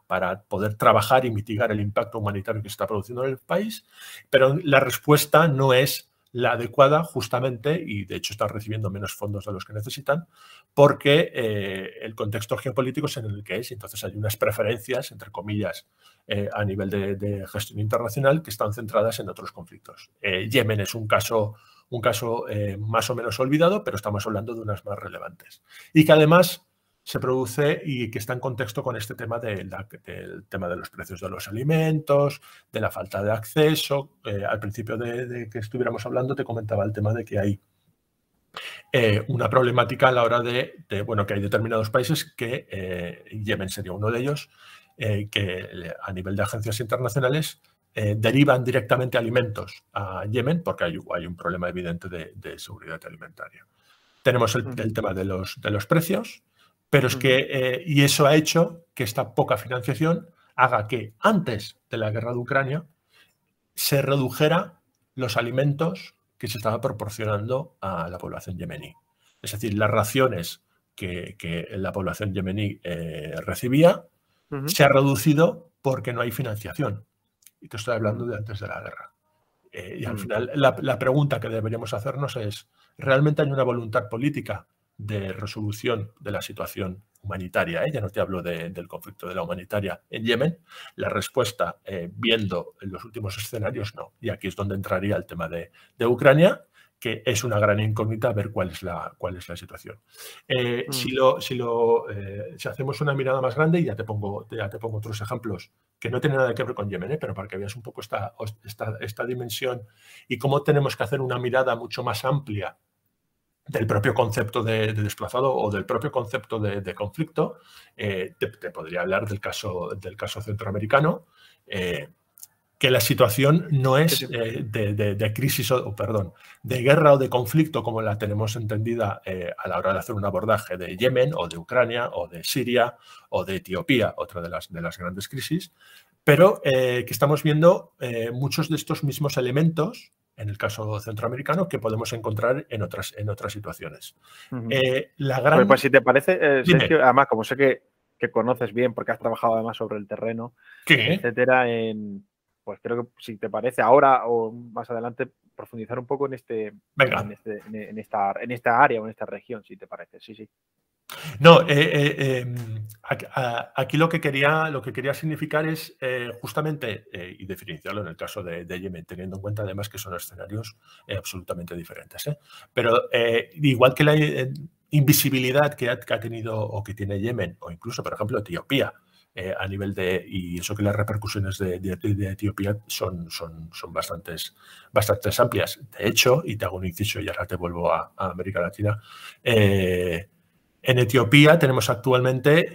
poder trabajar y mitigar el impacto humanitario que se está produciendo en el país, pero la respuesta no es la adecuada justamente y de hecho está recibiendo menos fondos de los que necesitan porque el contexto geopolítico es en el que es entonces hay unas preferencias entre comillas a nivel de, gestión internacional que están centradas en otros conflictos. Yemen es un caso un caso eh, más o menos olvidado, pero estamos hablando de unas más relevantes. Y que además se produce y que está en contexto con este tema de del tema de los precios de los alimentos, de la falta de acceso. Eh, al principio de, que estuviéramos hablando te comentaba el tema de que hay eh, una problemática a la hora de, de, bueno, que hay determinados países que, Yemen sería uno de ellos, que a nivel de agencias internacionales eh, derivan directamente alimentos a Yemen porque hay, un problema evidente de, seguridad alimentaria. Tenemos el, tema de los, precios, pero es que, eh, y eso ha hecho que esta poca financiación haga que antes de la guerra de Ucrania se redujera los alimentos que se estaba proporcionando a la población yemení. Es decir, las raciones que, la población yemení eh, recibía se ha reducido porque no hay financiación. Y te estoy hablando de antes de la guerra. Eh, y al mm. final, la, pregunta que deberíamos hacernos es, ¿realmente hay una voluntad política de resolución de la situación humanitaria? Eh, ya no te hablo del conflicto de la humanitaria en Yemen. La respuesta, eh, viendo en los últimos escenarios, no. Y aquí es donde entraría el tema de, de Ucrania que es una gran incógnita ver cuál es la, cuál es la situación. Eh, mm. Si, lo, si, lo, eh, si hacemos una mirada más grande, y ya te pongo, ya te pongo otros ejemplos que no tienen nada que ver con Yemen, eh, pero para que veas un poco esta, esta, dimensión y cómo tenemos que hacer una mirada mucho más amplia del propio concepto de, desplazado o del propio concepto de, conflicto, te, te, podría hablar del caso, del caso centroamericano que la situación no es eh, de, crisis o, perdón, de guerra o de conflicto como la tenemos entendida eh, a la hora de hacer un abordaje de Yemen o de Ucrania o de Siria o de Etiopía, otra de las, de las grandes crisis, pero eh, que estamos viendo muchos de estos mismos elementos en el caso centroamericano, que podemos encontrar en otras, en otras situaciones. la gran... pues, si te parece, Sergio, además, como sé que, conoces bien, porque has trabajado además sobre el terreno, etcétera, en, pues creo que si te parece ahora o más adelante profundizar un poco en este, este En, esta, área o en esta región, si te parece. Sí, sí. No, eh, eh, em, aquí lo que quería, lo que quería significar es eh, justamente, y diferenciarlo en el caso de, Yemen, teniendo en cuenta además que son escenarios absolutamente diferentes. Pero igual que la invisibilidad que ha, tenido o que tiene Yemen, o incluso, por ejemplo, Etiopía, eh, a nivel de, y eso que las repercusiones de, de, Etiopía son, son, son bastantes, bastantes amplias. De hecho, y te hago un inciso y ahora te vuelvo a, América Latina, eh, en Etiopía tenemos actualmente,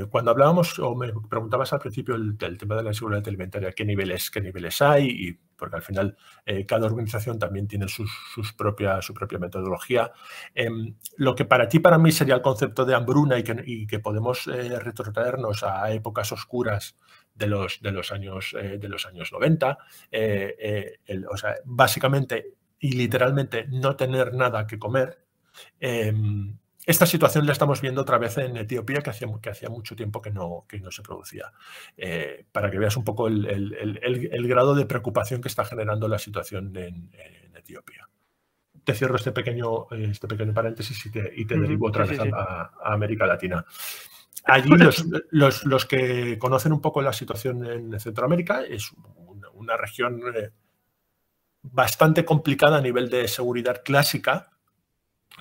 eh, cuando hablábamos o me preguntabas al principio el, tema de la seguridad alimentaria, qué niveles, qué niveles hay, porque al final eh, cada organización también tiene sus, su propia metodología. Em, lo que para ti, para mí sería el concepto de hambruna y que, podemos eh, retrotraernos a épocas oscuras de los, de los, años, de los años 90, o sea, básicamente y literalmente no tener nada que comer. Em, esta situación la estamos viendo otra vez en Etiopía, que hacía, que hacía mucho tiempo que no, no se producía. Eh, para que veas un poco el, grado de preocupación que está generando la situación en, Etiopía. Te cierro este pequeño, este pequeño paréntesis y te, y te derivo otra vez A, América Latina. Allí los, que conocen un poco la situación en Centroamérica es una región eh, bastante complicada a nivel de seguridad clásica,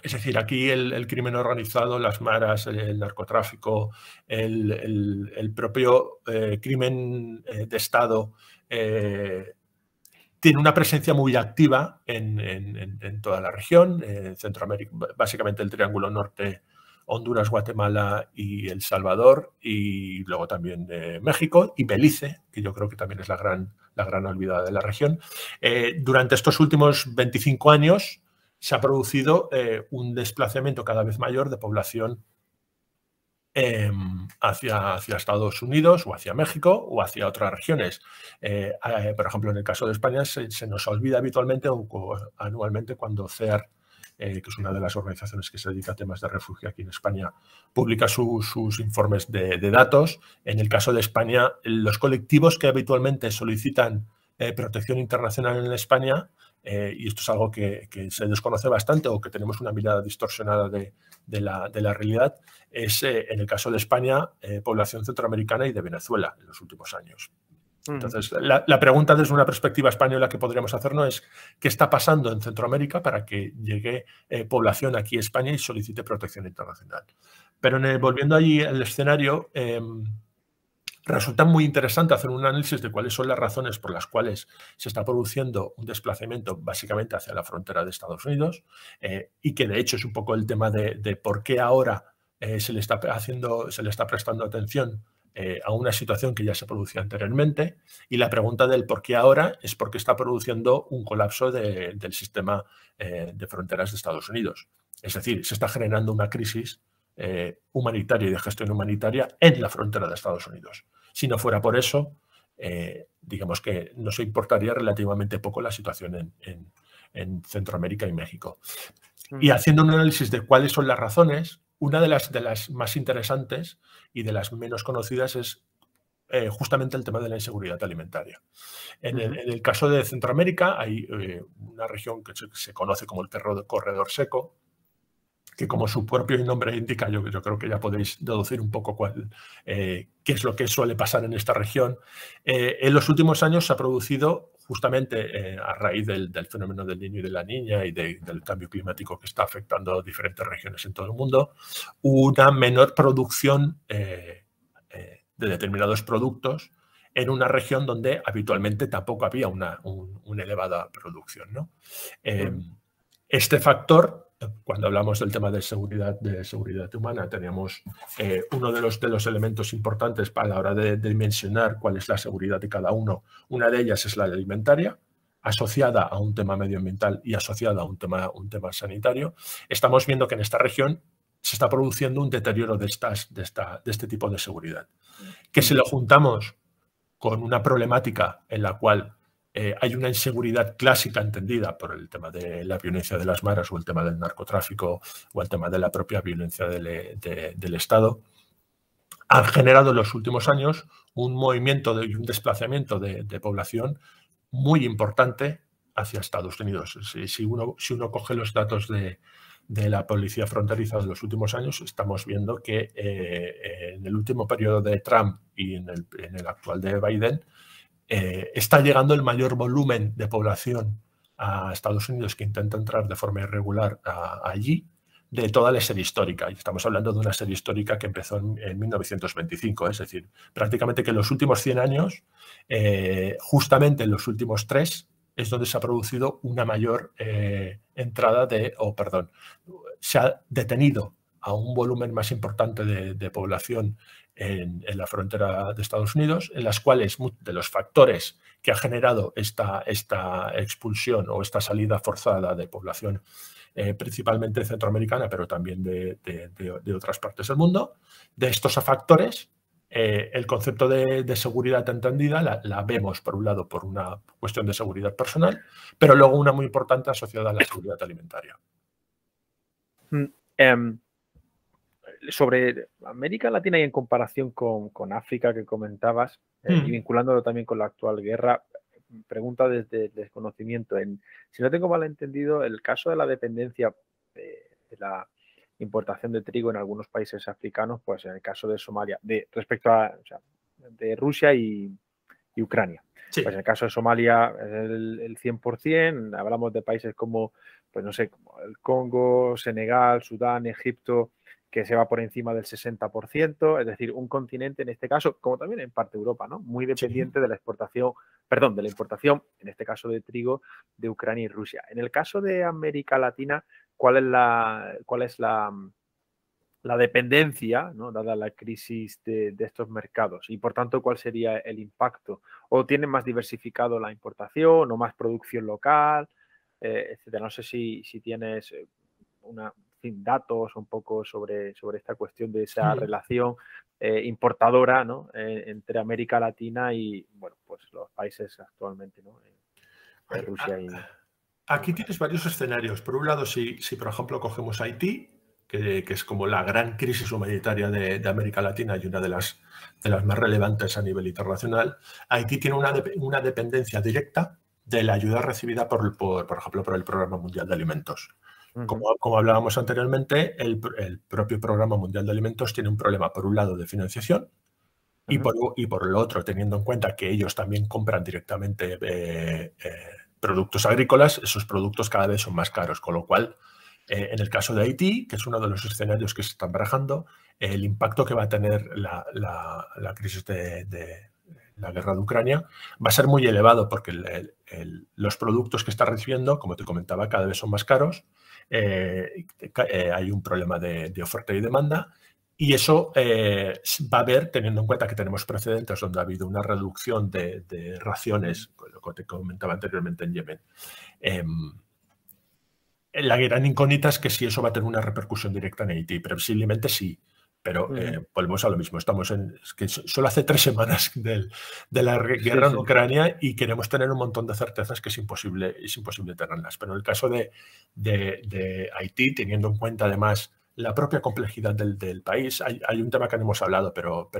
es decir, aquí el, crimen organizado, las maras, el, narcotráfico, el, propio eh, crimen eh, de Estado eh, tiene una presencia muy activa en, toda la región, en Centroamérica, básicamente el Triángulo Norte, Honduras, Guatemala y El Salvador, y luego también México y Belice, que yo creo que también es la gran, la gran olvidada de la región. durante estos últimos 25 años, se ha producido eh, un desplazamiento cada vez mayor de población em, hacia, hacia, Estados Unidos o hacia México o hacia otras regiones. Eh, eh, por ejemplo, en el caso de España se, nos olvida habitualmente o, anualmente cuando CEAR, que es una de las organizaciones que se dedica a temas de refugio aquí en España, publica sus informes de, datos. En el caso de España, los colectivos que habitualmente solicitan protección internacional en España eh, y esto es algo que, se desconoce bastante o que tenemos una mirada distorsionada de, la, realidad, es eh, en el caso de España, eh, población centroamericana y de Venezuela en los últimos años. Mm. Entonces, la, pregunta desde una perspectiva española que podríamos hacernos es qué está pasando en Centroamérica para que llegue población aquí a España y solicite protección internacional. Pero volviendo allí al escenario, em, Resulta muy interesante hacer un análisis de cuáles son las razones por las cuales se está produciendo un desplazamiento básicamente hacia la frontera de Estados Unidos eh, y que de hecho es un poco el tema de, por qué ahora eh, se, le está haciendo, se le está prestando atención eh, a una situación que ya se producía anteriormente y la pregunta del por qué ahora es porque está produciendo un colapso del sistema de fronteras de Estados Unidos. Es decir, se está generando una crisis eh, humanitaria y de gestión humanitaria en la frontera de Estados Unidos. Si no fuera por eso, eh, digamos que nos importaría relativamente poco la situación en, Centroamérica y México. Y mm. haciendo un análisis de cuáles son las razones, una de las, más interesantes y de las menos conocidas es eh, justamente el tema de la inseguridad alimentaria. En, el, caso de Centroamérica hay una región que se, conoce como el corredor seco, que como su propio nombre indica, yo, creo que ya podéis deducir un poco cuál, eh, qué es lo que suele pasar en esta región. Eh, en los últimos años se ha producido justamente eh, a raíz del, fenómeno del niño y de la niña y del cambio climático que está afectando diferentes regiones en todo el mundo, una menor producción de determinados productos en una región donde habitualmente tampoco había una, elevada producción. este factor cuando hablamos del tema de seguridad, de seguridad humana, tenemos eh, uno de los, elementos importantes para la hora de, dimensionar cuál es la seguridad de cada uno. Una de ellas es la alimentaria, asociada a un tema medioambiental y asociada a un tema, un tema sanitario. Estamos viendo que en esta región se está produciendo un deterioro de, estas, de, de este tipo de seguridad. Que si lo juntamos con una problemática en la cual eh, hay una inseguridad clásica entendida por el tema de la violencia de las maras o el tema del narcotráfico o el tema de la propia violencia del, eh, Estado, han generado en los últimos años un movimiento y un desplazamiento de, población muy importante hacia Estados Unidos. Si, uno, coge los datos de, la policía fronteriza de los últimos años, estamos viendo que eh, en el último periodo de Trump y en el, en el actual de Biden, eh, está llegando el mayor volumen de población a Estados Unidos que intenta entrar de forma irregular allí de toda la serie histórica. Y estamos hablando de una serie histórica que empezó en, 1925, es decir, prácticamente que en los últimos 100 años, eh, justamente en los últimos tres, es donde se ha producido una mayor eh, entrada de, o perdón, se ha detenido a un volumen más importante de, de población en, la frontera de Estados Unidos, en las cuales de los factores que ha generado esta, esta expulsión o esta salida forzada de población, eh, principalmente centroamericana, pero también de, otras partes del mundo, de estos factores, eh, el concepto de, seguridad entendida la, vemos, por un lado, por una cuestión de seguridad personal, pero luego una muy importante asociada a la seguridad alimentaria. Mm, em, sobre América Latina y en comparación con, África que comentabas, eh, y hmm. vinculándolo también con la actual guerra, pregunta desde el desconocimiento. En, si no tengo mal entendido, el caso de la dependencia eh, de, la importación de trigo en algunos países africanos, pues en el caso de Somalia, de, respecto a de Rusia y, Ucrania. Pues en el caso de Somalia, el, 100%, hablamos de países como, pues no sé, como el Congo, Senegal, Sudán, Egipto, que se va por encima del 60%, es decir, un continente en este caso, como también en parte Europa, ¿no? Muy dependiente de la exportación, perdón, de la importación, en este caso de trigo, de Ucrania y Rusia. En el caso de América Latina, ¿cuál es la, cuál es la, dependencia, ¿no? dada la crisis de, estos mercados? Y por tanto, ¿cuál sería el impacto? ¿O tienen más diversificado la importación o más producción local, eh, etcétera? No sé si, si tienes eh, una datos un poco sobre, sobre esta cuestión de esa relación eh, importadora ¿no? Eh, entre América Latina y bueno, pues los países actualmente, ¿no? Eh, Rusia y... Aquí tienes varios escenarios. Por un lado, si, por ejemplo cogemos Haití, que, es como la gran crisis humanitaria de, América Latina y una de las, de las más relevantes a nivel internacional, Haití tiene una, una dependencia directa de la ayuda recibida por, por, por, ejemplo, por el Programa Mundial de Alimentos. Como, hablábamos anteriormente, el, propio Programa Mundial de Alimentos tiene un problema, por un lado, de financiación y por, y por el otro, teniendo en cuenta que ellos también compran directamente eh, eh, productos agrícolas, esos productos cada vez son más caros, con lo cual, eh, en el caso de Haití, que es uno de los escenarios que se están barajando, el impacto que va a tener la, crisis de, la guerra de Ucrania, va a ser muy elevado porque los productos que está recibiendo, como te comentaba, cada vez son más caros eh, eh, hay un problema de, oferta y demanda. Y eso eh, va a haber, teniendo en cuenta que tenemos precedentes donde ha habido una reducción de, raciones, lo que te comentaba anteriormente en Yemen. Em, la gran incógnita es que si eso va a tener una repercusión directa en Haití, previsiblemente sí. Pero eh, volvemos a lo mismo. Estamos en. solo hace tres semanas de la guerra en Ucrania y queremos tener un montón de certezas que es imposible, es imposible tenerlas. Pero en el caso de, Haití, teniendo en cuenta además la propia complejidad del, país, hay, un tema que no hemos hablado, pero,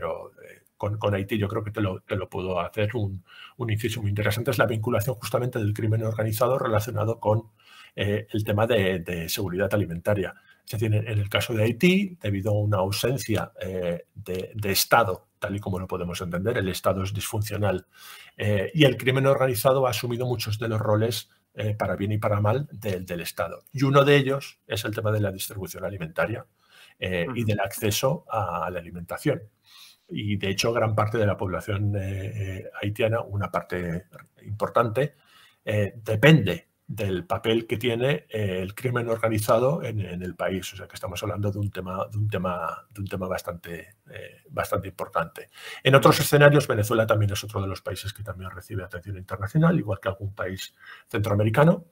eh, con, Haití yo creo que te lo, te puedo hacer un, un inciso muy interesante, es la vinculación justamente del crimen organizado relacionado con eh, el tema de seguridad alimentaria se tiene en el caso de Haití, debido a una ausencia eh, de, Estado, tal y como lo podemos entender, el Estado es disfuncional eh, y el crimen organizado ha asumido muchos de los roles, eh, para bien y para mal, del Estado. Y uno de ellos es el tema de la distribución alimentaria y del acceso a la alimentación. Y de hecho, gran parte de la población haitiana, una parte importante, depende del papel que tiene eh, el crimen organizado en, el país. O sea que estamos hablando de un tema, de un tema, de un tema bastante, eh, bastante importante. En otros escenarios, Venezuela también es otro de los países que también recibe atención internacional, igual que algún país centroamericano.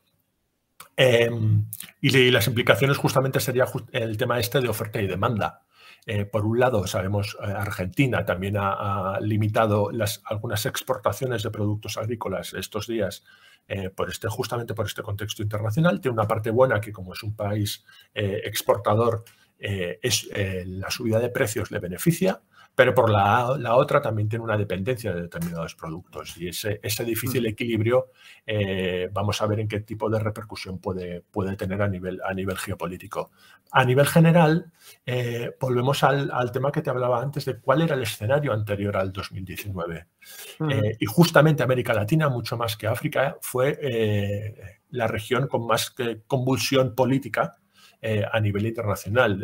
y, em, y las implicaciones justamente sería el tema este de oferta y demanda. Eh, por un lado, sabemos, que eh, Argentina también ha, limitado las, algunas exportaciones de productos agrícolas estos días eh, por este, justamente por este contexto internacional. Tiene una parte buena que como es un país exportador, es, la subida de precios le beneficia pero por la, otra también tiene una dependencia de determinados productos y ese, ese difícil mm. equilibrio eh, vamos a ver en qué tipo de repercusión puede, puede tener a nivel, a nivel geopolítico. A nivel general, eh, volvemos al, tema que te hablaba antes de cuál era el escenario anterior al 2019. Mm. Eh, y justamente América Latina, mucho más que África, fue la región con más convulsión política a nivel internacional.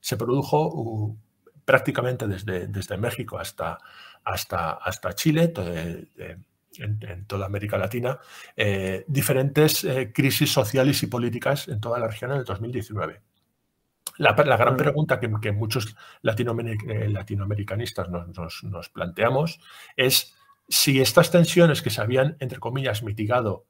se produjo prácticamente desde, México hasta, hasta, hasta Chile, eh, en, toda América Latina, eh, diferentes eh, crisis sociales y políticas en toda la región en el 2019. La, gran pregunta que, muchos latinoamericanistas nos, planteamos es si estas tensiones que se habían, entre comillas, mitigado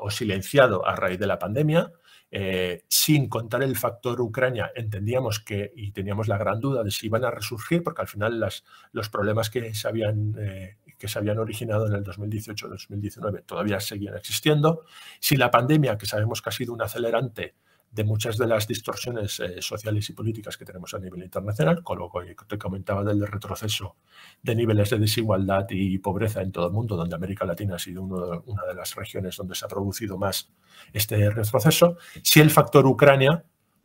o silenciado a raíz de la pandemia, eh, sin contar el factor Ucrania, entendíamos que, y teníamos la gran duda de si iban a resurgir, porque al final las, los problemas que se, habían, eh, que se habían originado en el 2018-2019 todavía seguían existiendo. Si la pandemia, que sabemos que ha sido un acelerante, de muchas de las distorsiones eh, sociales y políticas que tenemos a nivel internacional, con lo que te comentaba del retroceso de niveles de desigualdad y pobreza en todo el mundo, donde América Latina ha sido una de las regiones donde se ha producido más este retroceso, si el factor Ucrania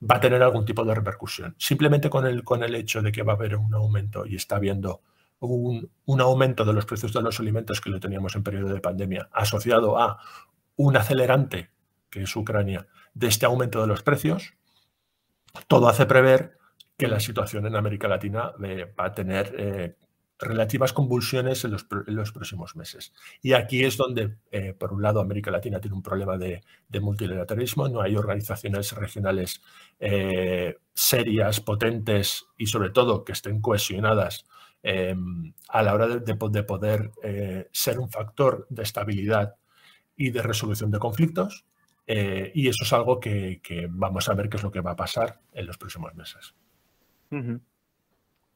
va a tener algún tipo de repercusión. Simplemente con el, con el hecho de que va a haber un aumento y está habiendo un, un aumento de los precios de los alimentos que lo teníamos en periodo de pandemia, asociado a un acelerante, que es Ucrania, de este aumento de los precios, todo hace prever que la situación en América Latina eh, va a tener eh, relativas convulsiones en los, próximos meses. Y aquí es donde, eh, por un lado, América Latina tiene un problema de, multilateralismo, no hay organizaciones regionales serias, potentes y sobre todo que estén cohesionadas a la hora de poder ser un factor de estabilidad y de resolución de conflictos. Eh, y eso es algo que, vamos a ver qué es lo que va a pasar en los próximos meses.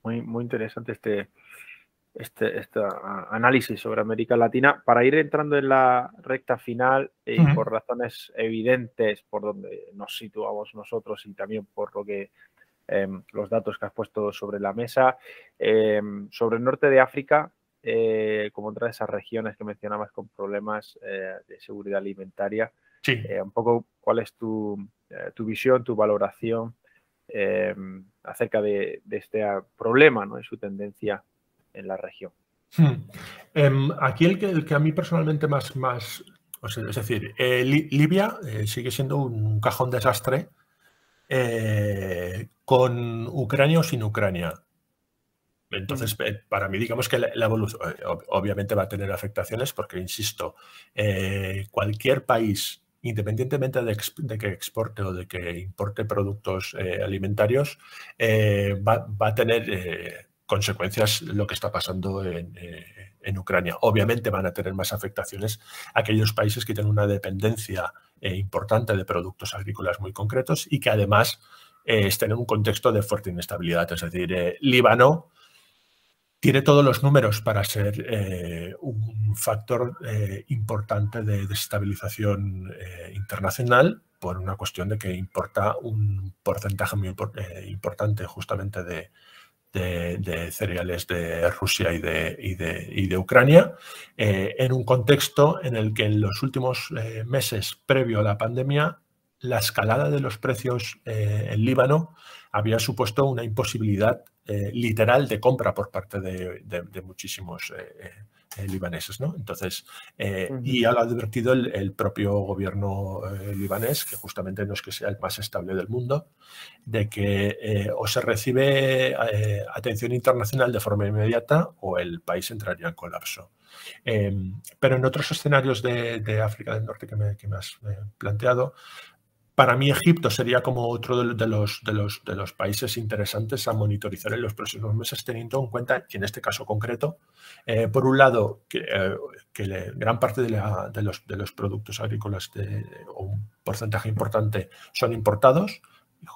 muy, interesante este, este, este análisis sobre América Latina. Para ir entrando en la recta final eh, por razones evidentes por donde nos situamos nosotros y también por lo que em, los datos que has puesto sobre la mesa, em, sobre el norte de África, eh, como otra de esas regiones que mencionabas con problemas de seguridad alimentaria, eh, un poco cuál es tu, eh, visión, tu valoración em, acerca de, este problema ¿no? y su tendencia en la región. Hmm. Em, aquí el que, a mí personalmente más, más es decir, eh, Libia sigue siendo un cajón desastre con Ucrania o sin Ucrania. Entonces, para mí, digamos que la, evolución obviamente va a tener afectaciones porque, insisto, cualquier país independientemente de, que exporte o de que importe productos eh, alimentarios, eh, va, a tener eh, consecuencias lo que está pasando en, en, Ucrania. Obviamente van a tener más afectaciones aquellos países que tienen una dependencia importante de productos agrícolas muy concretos y que además estén en un contexto de fuerte inestabilidad. Es decir, Líbano tiene todos los números para ser eh, un factor eh, importante de desestabilización eh, internacional por una cuestión de que importa un porcentaje muy importante justamente de, cereales de Rusia y de Ucrania, en un contexto en el que en los últimos meses previo a la pandemia la escalada de los precios en Líbano había supuesto una imposibilidad eh, literal de compra por parte de, muchísimos eh, eh, libaneses. ¿no? Entonces, y lo ha advertido el, propio gobierno libanés, que justamente no es que sea el más estable del mundo, de que o se recibe atención internacional de forma inmediata o el país entraría en colapso. Em, pero en otros escenarios de, África del Norte que que me has planteado, para mí Egipto sería como otro de, los, de, los, de los países interesantes a monitorizar en los próximos meses, teniendo en cuenta que en este caso concreto, eh, por un lado, que, eh, gran parte de, los, de los productos agrícolas, de, un porcentaje importante, son importados,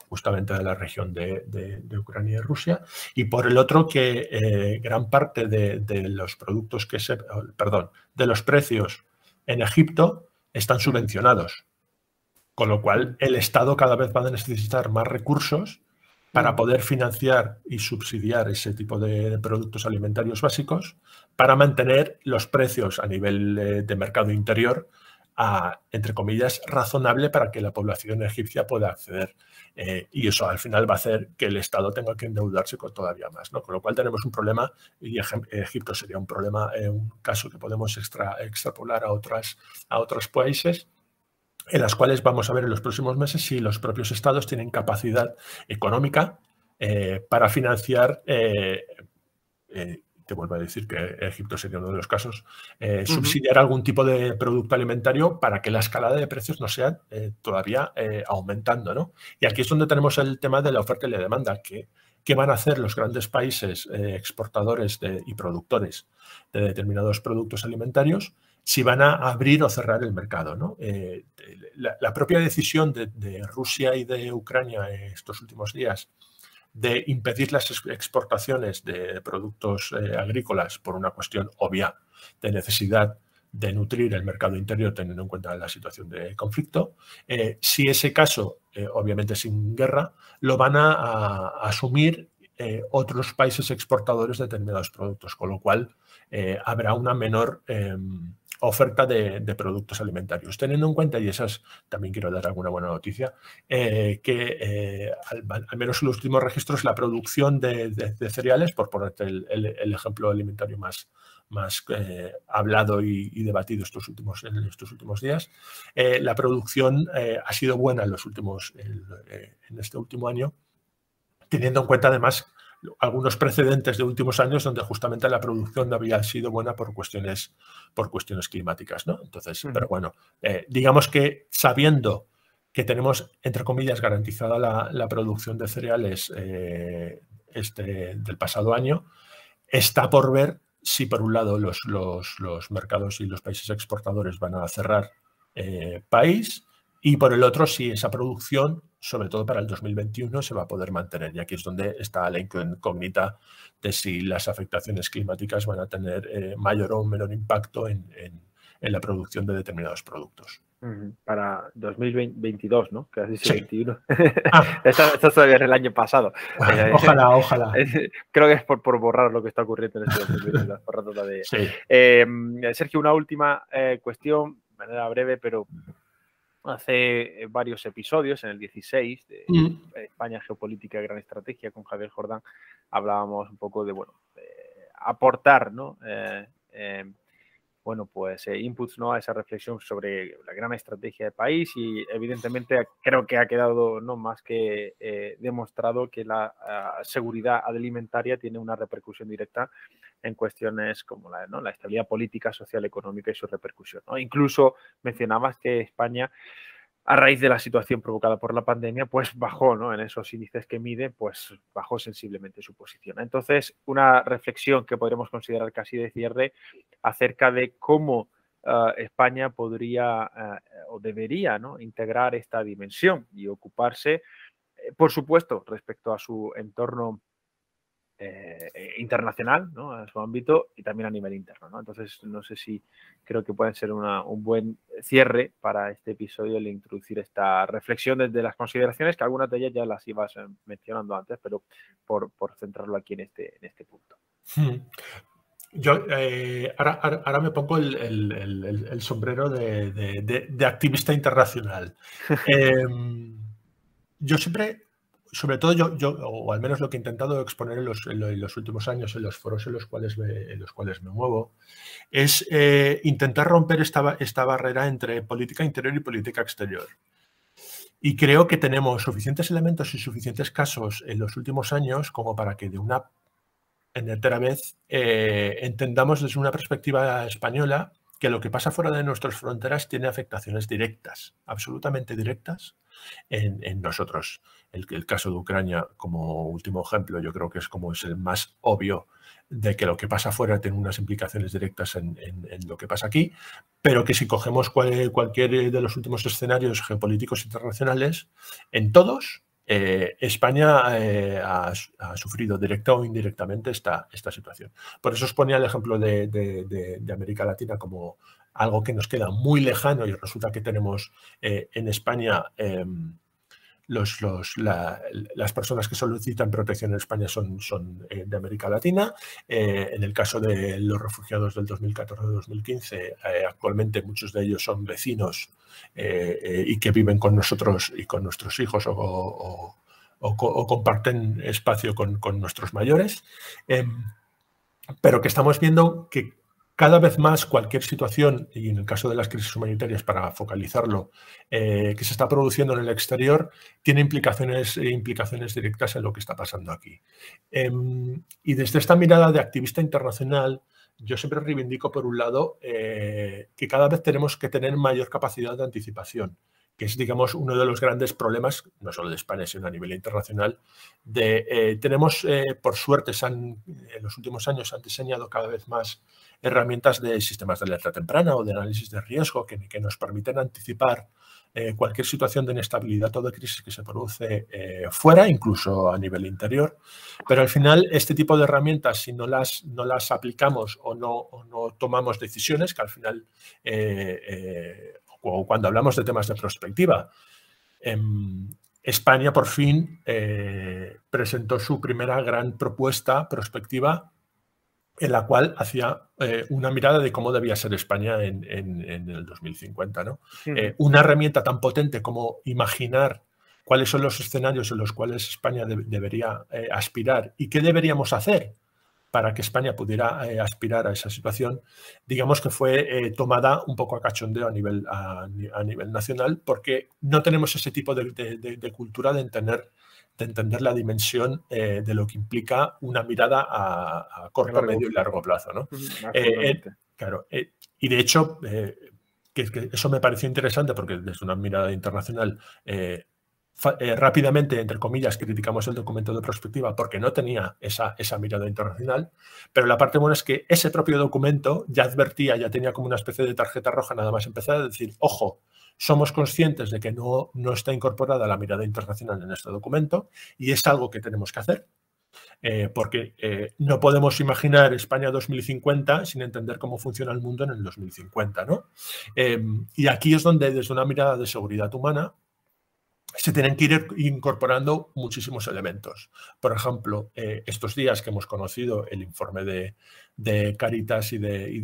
justamente de la región de, Ucrania y Rusia, y por el otro que eh, gran parte de, de, los productos que se, perdón, de los precios en Egipto están subvencionados. Con lo cual, el Estado cada vez va a necesitar más recursos para mm. poder financiar y subsidiar ese tipo de productos alimentarios básicos para mantener los precios a nivel eh, de mercado interior a, entre comillas, razonable para que la población egipcia pueda acceder. Eh, y eso al final va a hacer que el Estado tenga que endeudarse con todavía más. ¿no? Con lo cual tenemos un problema, y Egipto sería un problema, eh, un caso que podemos extrapolar a, a otros países, en las cuales vamos a ver en los próximos meses si los propios estados tienen capacidad económica eh, para financiar, eh, eh, te vuelvo a decir que Egipto sería uno de los casos, subsidiar algún tipo de producto alimentario para que la escalada de precios no sea todavía aumentando. ¿no? Y aquí es donde tenemos el tema de la oferta y la demanda, que qué van a hacer los grandes países exportadores y productores de determinados productos alimentarios si van a abrir o cerrar el mercado. Eh, la, propia decisión de, Rusia y de Ucrania estos últimos días de impedir las exportaciones de productos eh, agrícolas por una cuestión obvia de necesidad de nutrir el mercado interior teniendo en cuenta la situación de conflicto. Eh, si ese caso, obviamente sin guerra, lo van a, asumir otros países exportadores de determinados productos, con lo cual habrá una menor em, oferta de, productos alimentarios. Teniendo en cuenta, y esas también quiero dar alguna buena noticia, eh, que eh, al, menos en los últimos registros la producción de, cereales, por poner el, ejemplo alimentario más, más eh, hablado y, debatido estos últimos, en estos últimos días, la producción ha sido buena en, los últimos, en este último año, teniendo en cuenta además algunos precedentes de últimos años donde justamente la producción no había sido buena por cuestiones, por cuestiones climáticas, ¿no? Entonces, pero bueno, eh, digamos que sabiendo que tenemos, entre comillas, garantizada la, la producción de cereales eh, este, del pasado año, está por ver si por un lado los, los, los mercados y los países exportadores van a cerrar eh, país y por el otro si esa producción sobre todo para el 2021, se va a poder mantener. Y aquí es donde está la incógnita de si las afectaciones climáticas van a tener eh, mayor o menor impacto en, la producción de determinados productos. Para 2022, ¿no? Que 21. Ah. esto, todavía en el año pasado. Ah, eh, ojalá, ojalá. Eh, creo que es por, por, borrar lo que está ocurriendo en este 2022. Sergio, una última cuestión, de manera breve, pero hace eh, varios episodios, en el 16 de mm. España Geopolítica y Gran Estrategia con Javier Jordán, hablábamos un poco de, bueno, aportar, ¿no? Eh, eh, bueno, pues eh, inputs ¿no? a esa reflexión sobre la gran estrategia del país y evidentemente creo que ha quedado no más que eh, demostrado que la ah, seguridad alimentaria tiene una repercusión directa en cuestiones como la, estabilidad política, social, económica y su repercusión. Incluso mencionabas que España a raíz de la situación provocada por la pandemia, pues bajó, ¿no? En esos índices que mide, pues bajó sensiblemente su posición. Entonces, una reflexión que podremos considerar casi de cierre acerca de cómo ah, España podría ah, o debería, ¿no? Integrar esta dimensión y ocuparse, eh, por supuesto, respecto a su entorno eh, eh, internacional, ¿no? a su ámbito y también a nivel interno. Entonces, no sé si creo que puede ser un buen cierre para este episodio el introducir esta reflexión desde las consideraciones, que algunas de ellas ya las ibas eh, mencionando antes, pero por, centrarlo aquí en este, en este punto. Hmm. Yo ahora, me pongo el, sombrero de, activista internacional. Em, yo siempre sobre todo yo, yo, o al menos lo que he intentado exponer en los, últimos años en los foros en los cuales me, los cuales me muevo, es eh, intentar romper esta, barrera entre política interior y política exterior. Y creo que tenemos suficientes elementos y suficientes casos en los últimos años como para que de una en tercera vez eh, entendamos desde una perspectiva española que lo que pasa fuera de nuestras fronteras tiene afectaciones directas, absolutamente directas, en, en nosotros. El, caso de Ucrania, como último ejemplo, yo creo que es como es el más obvio de que lo que pasa afuera tiene unas implicaciones directas en, lo que pasa aquí, pero que si cogemos cualquier de los últimos escenarios geopolíticos internacionales, en todos eh, España eh, ha, sufrido directa o indirectamente esta, esta situación. Por eso os ponía el ejemplo de, América Latina como algo que nos queda muy lejano y resulta que tenemos eh, en España em, las personas que solicitan protección en España son, eh, de América Latina. Eh, en el caso de los refugiados del 2014-2015, eh, actualmente muchos de ellos son vecinos y que viven con nosotros y con nuestros hijos o, comparten espacio con nuestros mayores. Em, pero que estamos viendo que cada vez más cualquier situación, y en el caso de las crisis humanitarias, para focalizarlo, eh, que se está produciendo en el exterior, tiene implicaciones, eh, implicaciones directas en lo que está pasando aquí. Em, y desde esta mirada de activista internacional, yo siempre reivindico, por un lado, eh, que cada vez tenemos que tener mayor capacidad de anticipación que es, digamos, uno de los grandes problemas, no solo de España, sino a nivel internacional, de, tenemos, por suerte, en los últimos años han diseñado cada vez más herramientas de sistemas de alerta temprana o de análisis de riesgo que, nos permiten anticipar eh, cualquier situación de inestabilidad o de crisis que se produce eh, fuera, incluso a nivel interior. Pero al final, este tipo de herramientas, si no las, no las aplicamos o no, no tomamos decisiones, que al final, eh, o cuando hablamos de temas de prospectiva, em, España por fin presentó su primera gran propuesta prospectiva en la cual hacía eh, una mirada de cómo debía ser España en, el 2050. Eh, una herramienta tan potente como imaginar cuáles son los escenarios en los cuales España debería eh, aspirar y qué deberíamos hacer para que España pudiera aspirar a esa situación, digamos que fue tomada un poco a cachondeo a nivel, nivel nacional, porque no tenemos ese tipo de, de cultura de entender de entender la dimensión eh, de lo que implica una mirada a, corto, medio y largo plazo. Eh, eh, claro, y de hecho, eso me pareció interesante porque desde una mirada internacional... rápidamente, entre comillas, criticamos el documento de perspectiva porque no tenía esa, esa, mirada internacional, pero la parte buena es que ese propio documento ya advertía, ya tenía como una especie de tarjeta roja, nada más empezar a decir, ojo, somos conscientes de que no, no está incorporada la mirada internacional en este documento y es algo que tenemos que hacer. Eh, porque eh, no podemos imaginar España 2050 sin entender cómo funciona el mundo en el 2050. ¿no? Em, y aquí es donde desde una mirada de seguridad humana se tienen que ir incorporando muchísimos elementos. Por ejemplo, eh, estos días que hemos conocido el informe de, Caritas y de, y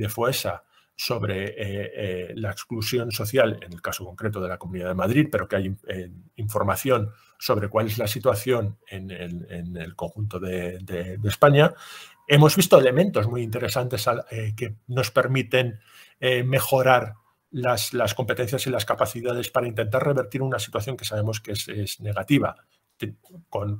sobre eh, eh, la exclusión social, en el caso concreto de la Comunidad de Madrid, pero que hay eh, información sobre cuál es la situación en el, conjunto de, España, hemos visto elementos muy interesantes que nos permiten mejorar las, competencias y las capacidades para intentar revertir una situación que sabemos que es negativa con,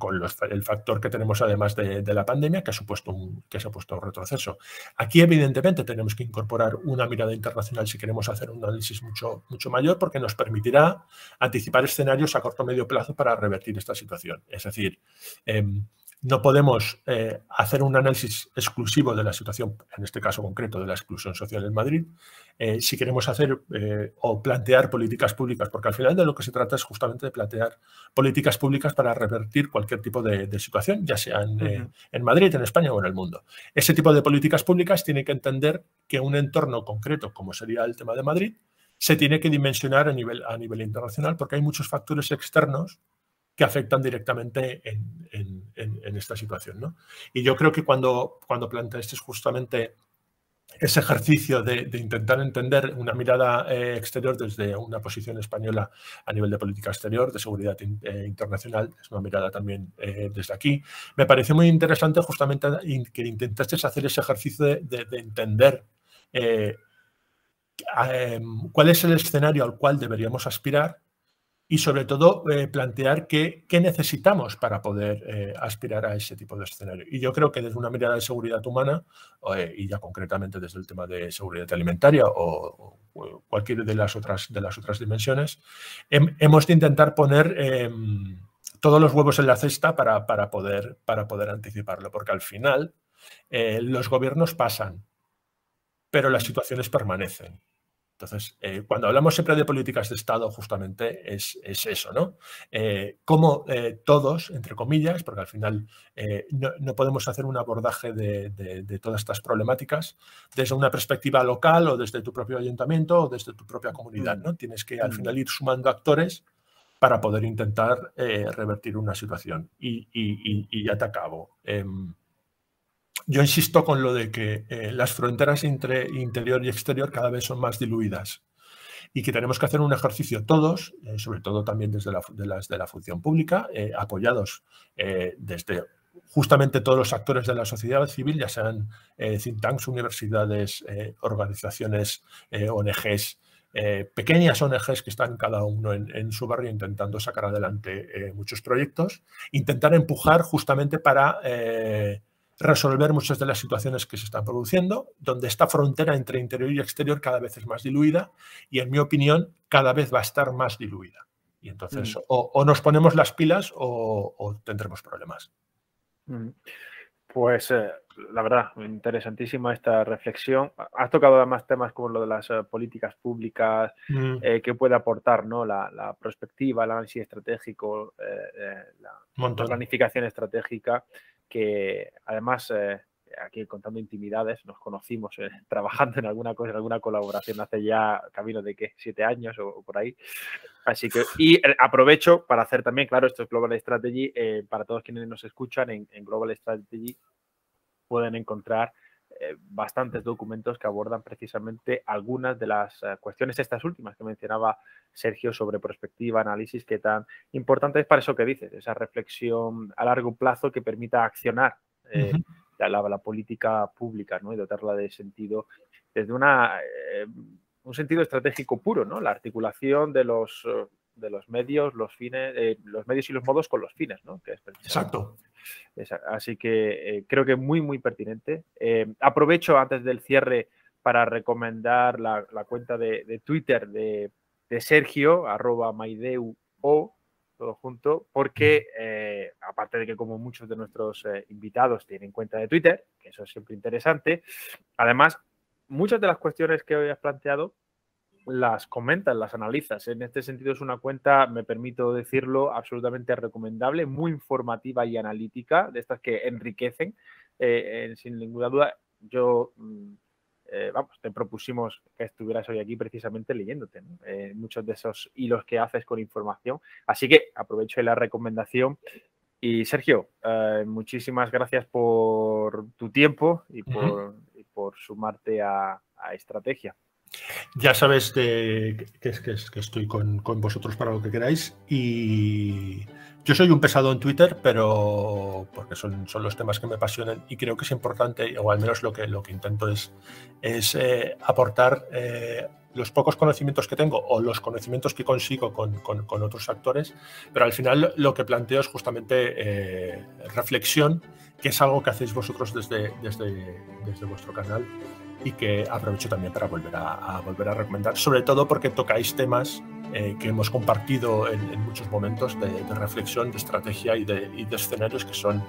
el factor que tenemos además de, la pandemia, que ha supuesto un, que se ha puesto un retroceso. Aquí, evidentemente, tenemos que incorporar una mirada internacional si queremos hacer un análisis mucho, mucho mayor, porque nos permitirá anticipar escenarios a corto o medio plazo para revertir esta situación. Es decir, em, no podemos eh, hacer un análisis exclusivo de la situación, en este caso concreto, de la exclusión social en Madrid, eh, si queremos hacer eh, o plantear políticas públicas, porque al final de lo que se trata es justamente de plantear políticas públicas para revertir cualquier tipo de, situación, ya sea en, en, Madrid, en España o en el mundo. Ese tipo de políticas públicas tiene que entender que un entorno concreto, como sería el tema de Madrid, se tiene que dimensionar a nivel, a nivel internacional porque hay muchos factores externos que afectan directamente en, esta situación. Y yo creo que cuando, cuando planteaste justamente ese ejercicio de, intentar entender una mirada eh, exterior desde una posición española a nivel de política exterior, de seguridad eh, internacional, es una mirada también eh, desde aquí. Me pareció muy interesante justamente que intentaste hacer ese ejercicio de entender em, cuál es el escenario al cual deberíamos aspirar y sobre todo eh, plantear qué, necesitamos para poder eh, aspirar a ese tipo de escenario. Y yo creo que desde una mirada de seguridad humana, eh, y ya concretamente desde el tema de seguridad alimentaria o, cualquiera cualquier de las otras, de las otras dimensiones, hemos de intentar poner em, todos los huevos en la cesta para, poder, para poder anticiparlo, porque al final los gobiernos pasan, pero las mm. situaciones permanecen. Entonces, eh, cuando hablamos siempre de políticas de Estado, justamente es, eso, ¿no? Eh, como eh, todos, entre comillas, porque al final no, podemos hacer un abordaje de, todas estas problemáticas desde una perspectiva local o desde tu propio ayuntamiento o desde tu propia comunidad, mm. ¿no? Tienes que al mm. final ir sumando actores para poder intentar revertir una situación. Y, y ya te acabo. Em, yo insisto con lo de que eh, las fronteras entre interior y exterior cada vez son más diluidas y que tenemos que hacer un ejercicio todos, eh, sobre todo también desde la, la función pública, eh, apoyados desde justamente todos los actores de la sociedad civil, ya sean think tanks, universidades, organizaciones, ONGs, pequeñas ONGs que están cada uno en su barrio intentando sacar adelante muchos proyectos, intentar empujar justamente para resolver muchas de las situaciones que se están produciendo, donde esta frontera entre interior y exterior cada vez es más diluida y, en mi opinión, cada vez va a estar más diluida. Y entonces, mm. o, nos ponemos las pilas o, tendremos problemas. Mm. Pues eh, la verdad, interesantísima esta reflexión. Has tocado además temas como lo de las eh, políticas públicas, mm. eh, que puede aportar ¿no? la, perspectiva, el análisis estratégico, la, la planificación estratégica que además, eh, aquí contando intimidades, nos conocimos eh, trabajando en alguna cosa, alguna colaboración hace ya camino de que siete años o, por ahí. Así que, y eh, aprovecho para hacer también, claro, esto es Global Strategy, para todos quienes nos escuchan en Global Strategy pueden encontrar eh, bastantes documentos que abordan precisamente algunas de las eh, cuestiones, estas últimas que mencionaba Sergio sobre perspectiva, análisis, qué tan importante es para eso que dices, esa reflexión a largo plazo que permita accionar eh, la, la, política pública ¿no? y dotarla de sentido desde una, un sentido estratégico puro, ¿no? la articulación de los de los medios, los fines, los medios y los modos con los fines, Exacto. Así que eh, creo que es muy, muy pertinente. Eh, aprovecho antes del cierre para recomendar la, cuenta de, Twitter de, Sergio, arroba maideu o todo junto, porque eh, aparte de que como muchos de nuestros invitados tienen cuenta de Twitter, que eso es siempre interesante, además muchas de las cuestiones que hoy has planteado las comentas, las analizas. En este sentido es una cuenta, me permito decirlo, absolutamente recomendable, muy informativa y analítica, de estas que enriquecen, eh, sin ninguna duda. Yo, mm, eh, vamos, te propusimos que estuvieras hoy aquí precisamente leyéndote eh, muchos de esos hilos que haces con información. Así que aprovecho la recomendación. Y Sergio, muchísimas gracias por tu tiempo y por, sumarte a Estrategia. Ya sabes que, estoy con, vosotros para lo que queráis y yo soy un pesado en Twitter, pero porque son, los temas que me apasionan y creo que es importante, o al menos lo que, lo que intento es, es eh, aportar eh, los pocos conocimientos que tengo o los conocimientos que consigo con, otros actores, pero al final lo que planteo es justamente eh, reflexión, que es algo que hacéis vosotros desde vuestro canal y que aprovecho también para volver a, volver a recomendar, sobre todo porque tocáis temas eh, que hemos compartido en, muchos momentos de, reflexión, de estrategia y de, y de, escenarios que son,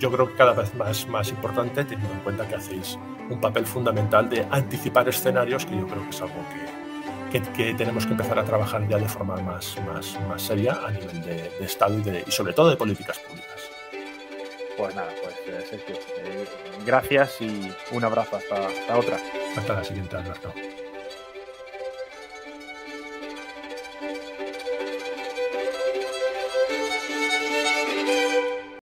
yo creo cada vez más, más importante, teniendo en cuenta que hacéis un papel fundamental de anticipar escenarios, que yo creo que es algo que, que, tenemos que empezar a trabajar ya de forma más, más, más seria a nivel de, Estado y, y sobre todo de políticas públicas. Pues nada, pues eh, Sergio, eh, gracias y un abrazo hasta, hasta otra. Hasta la siguiente, Alberto.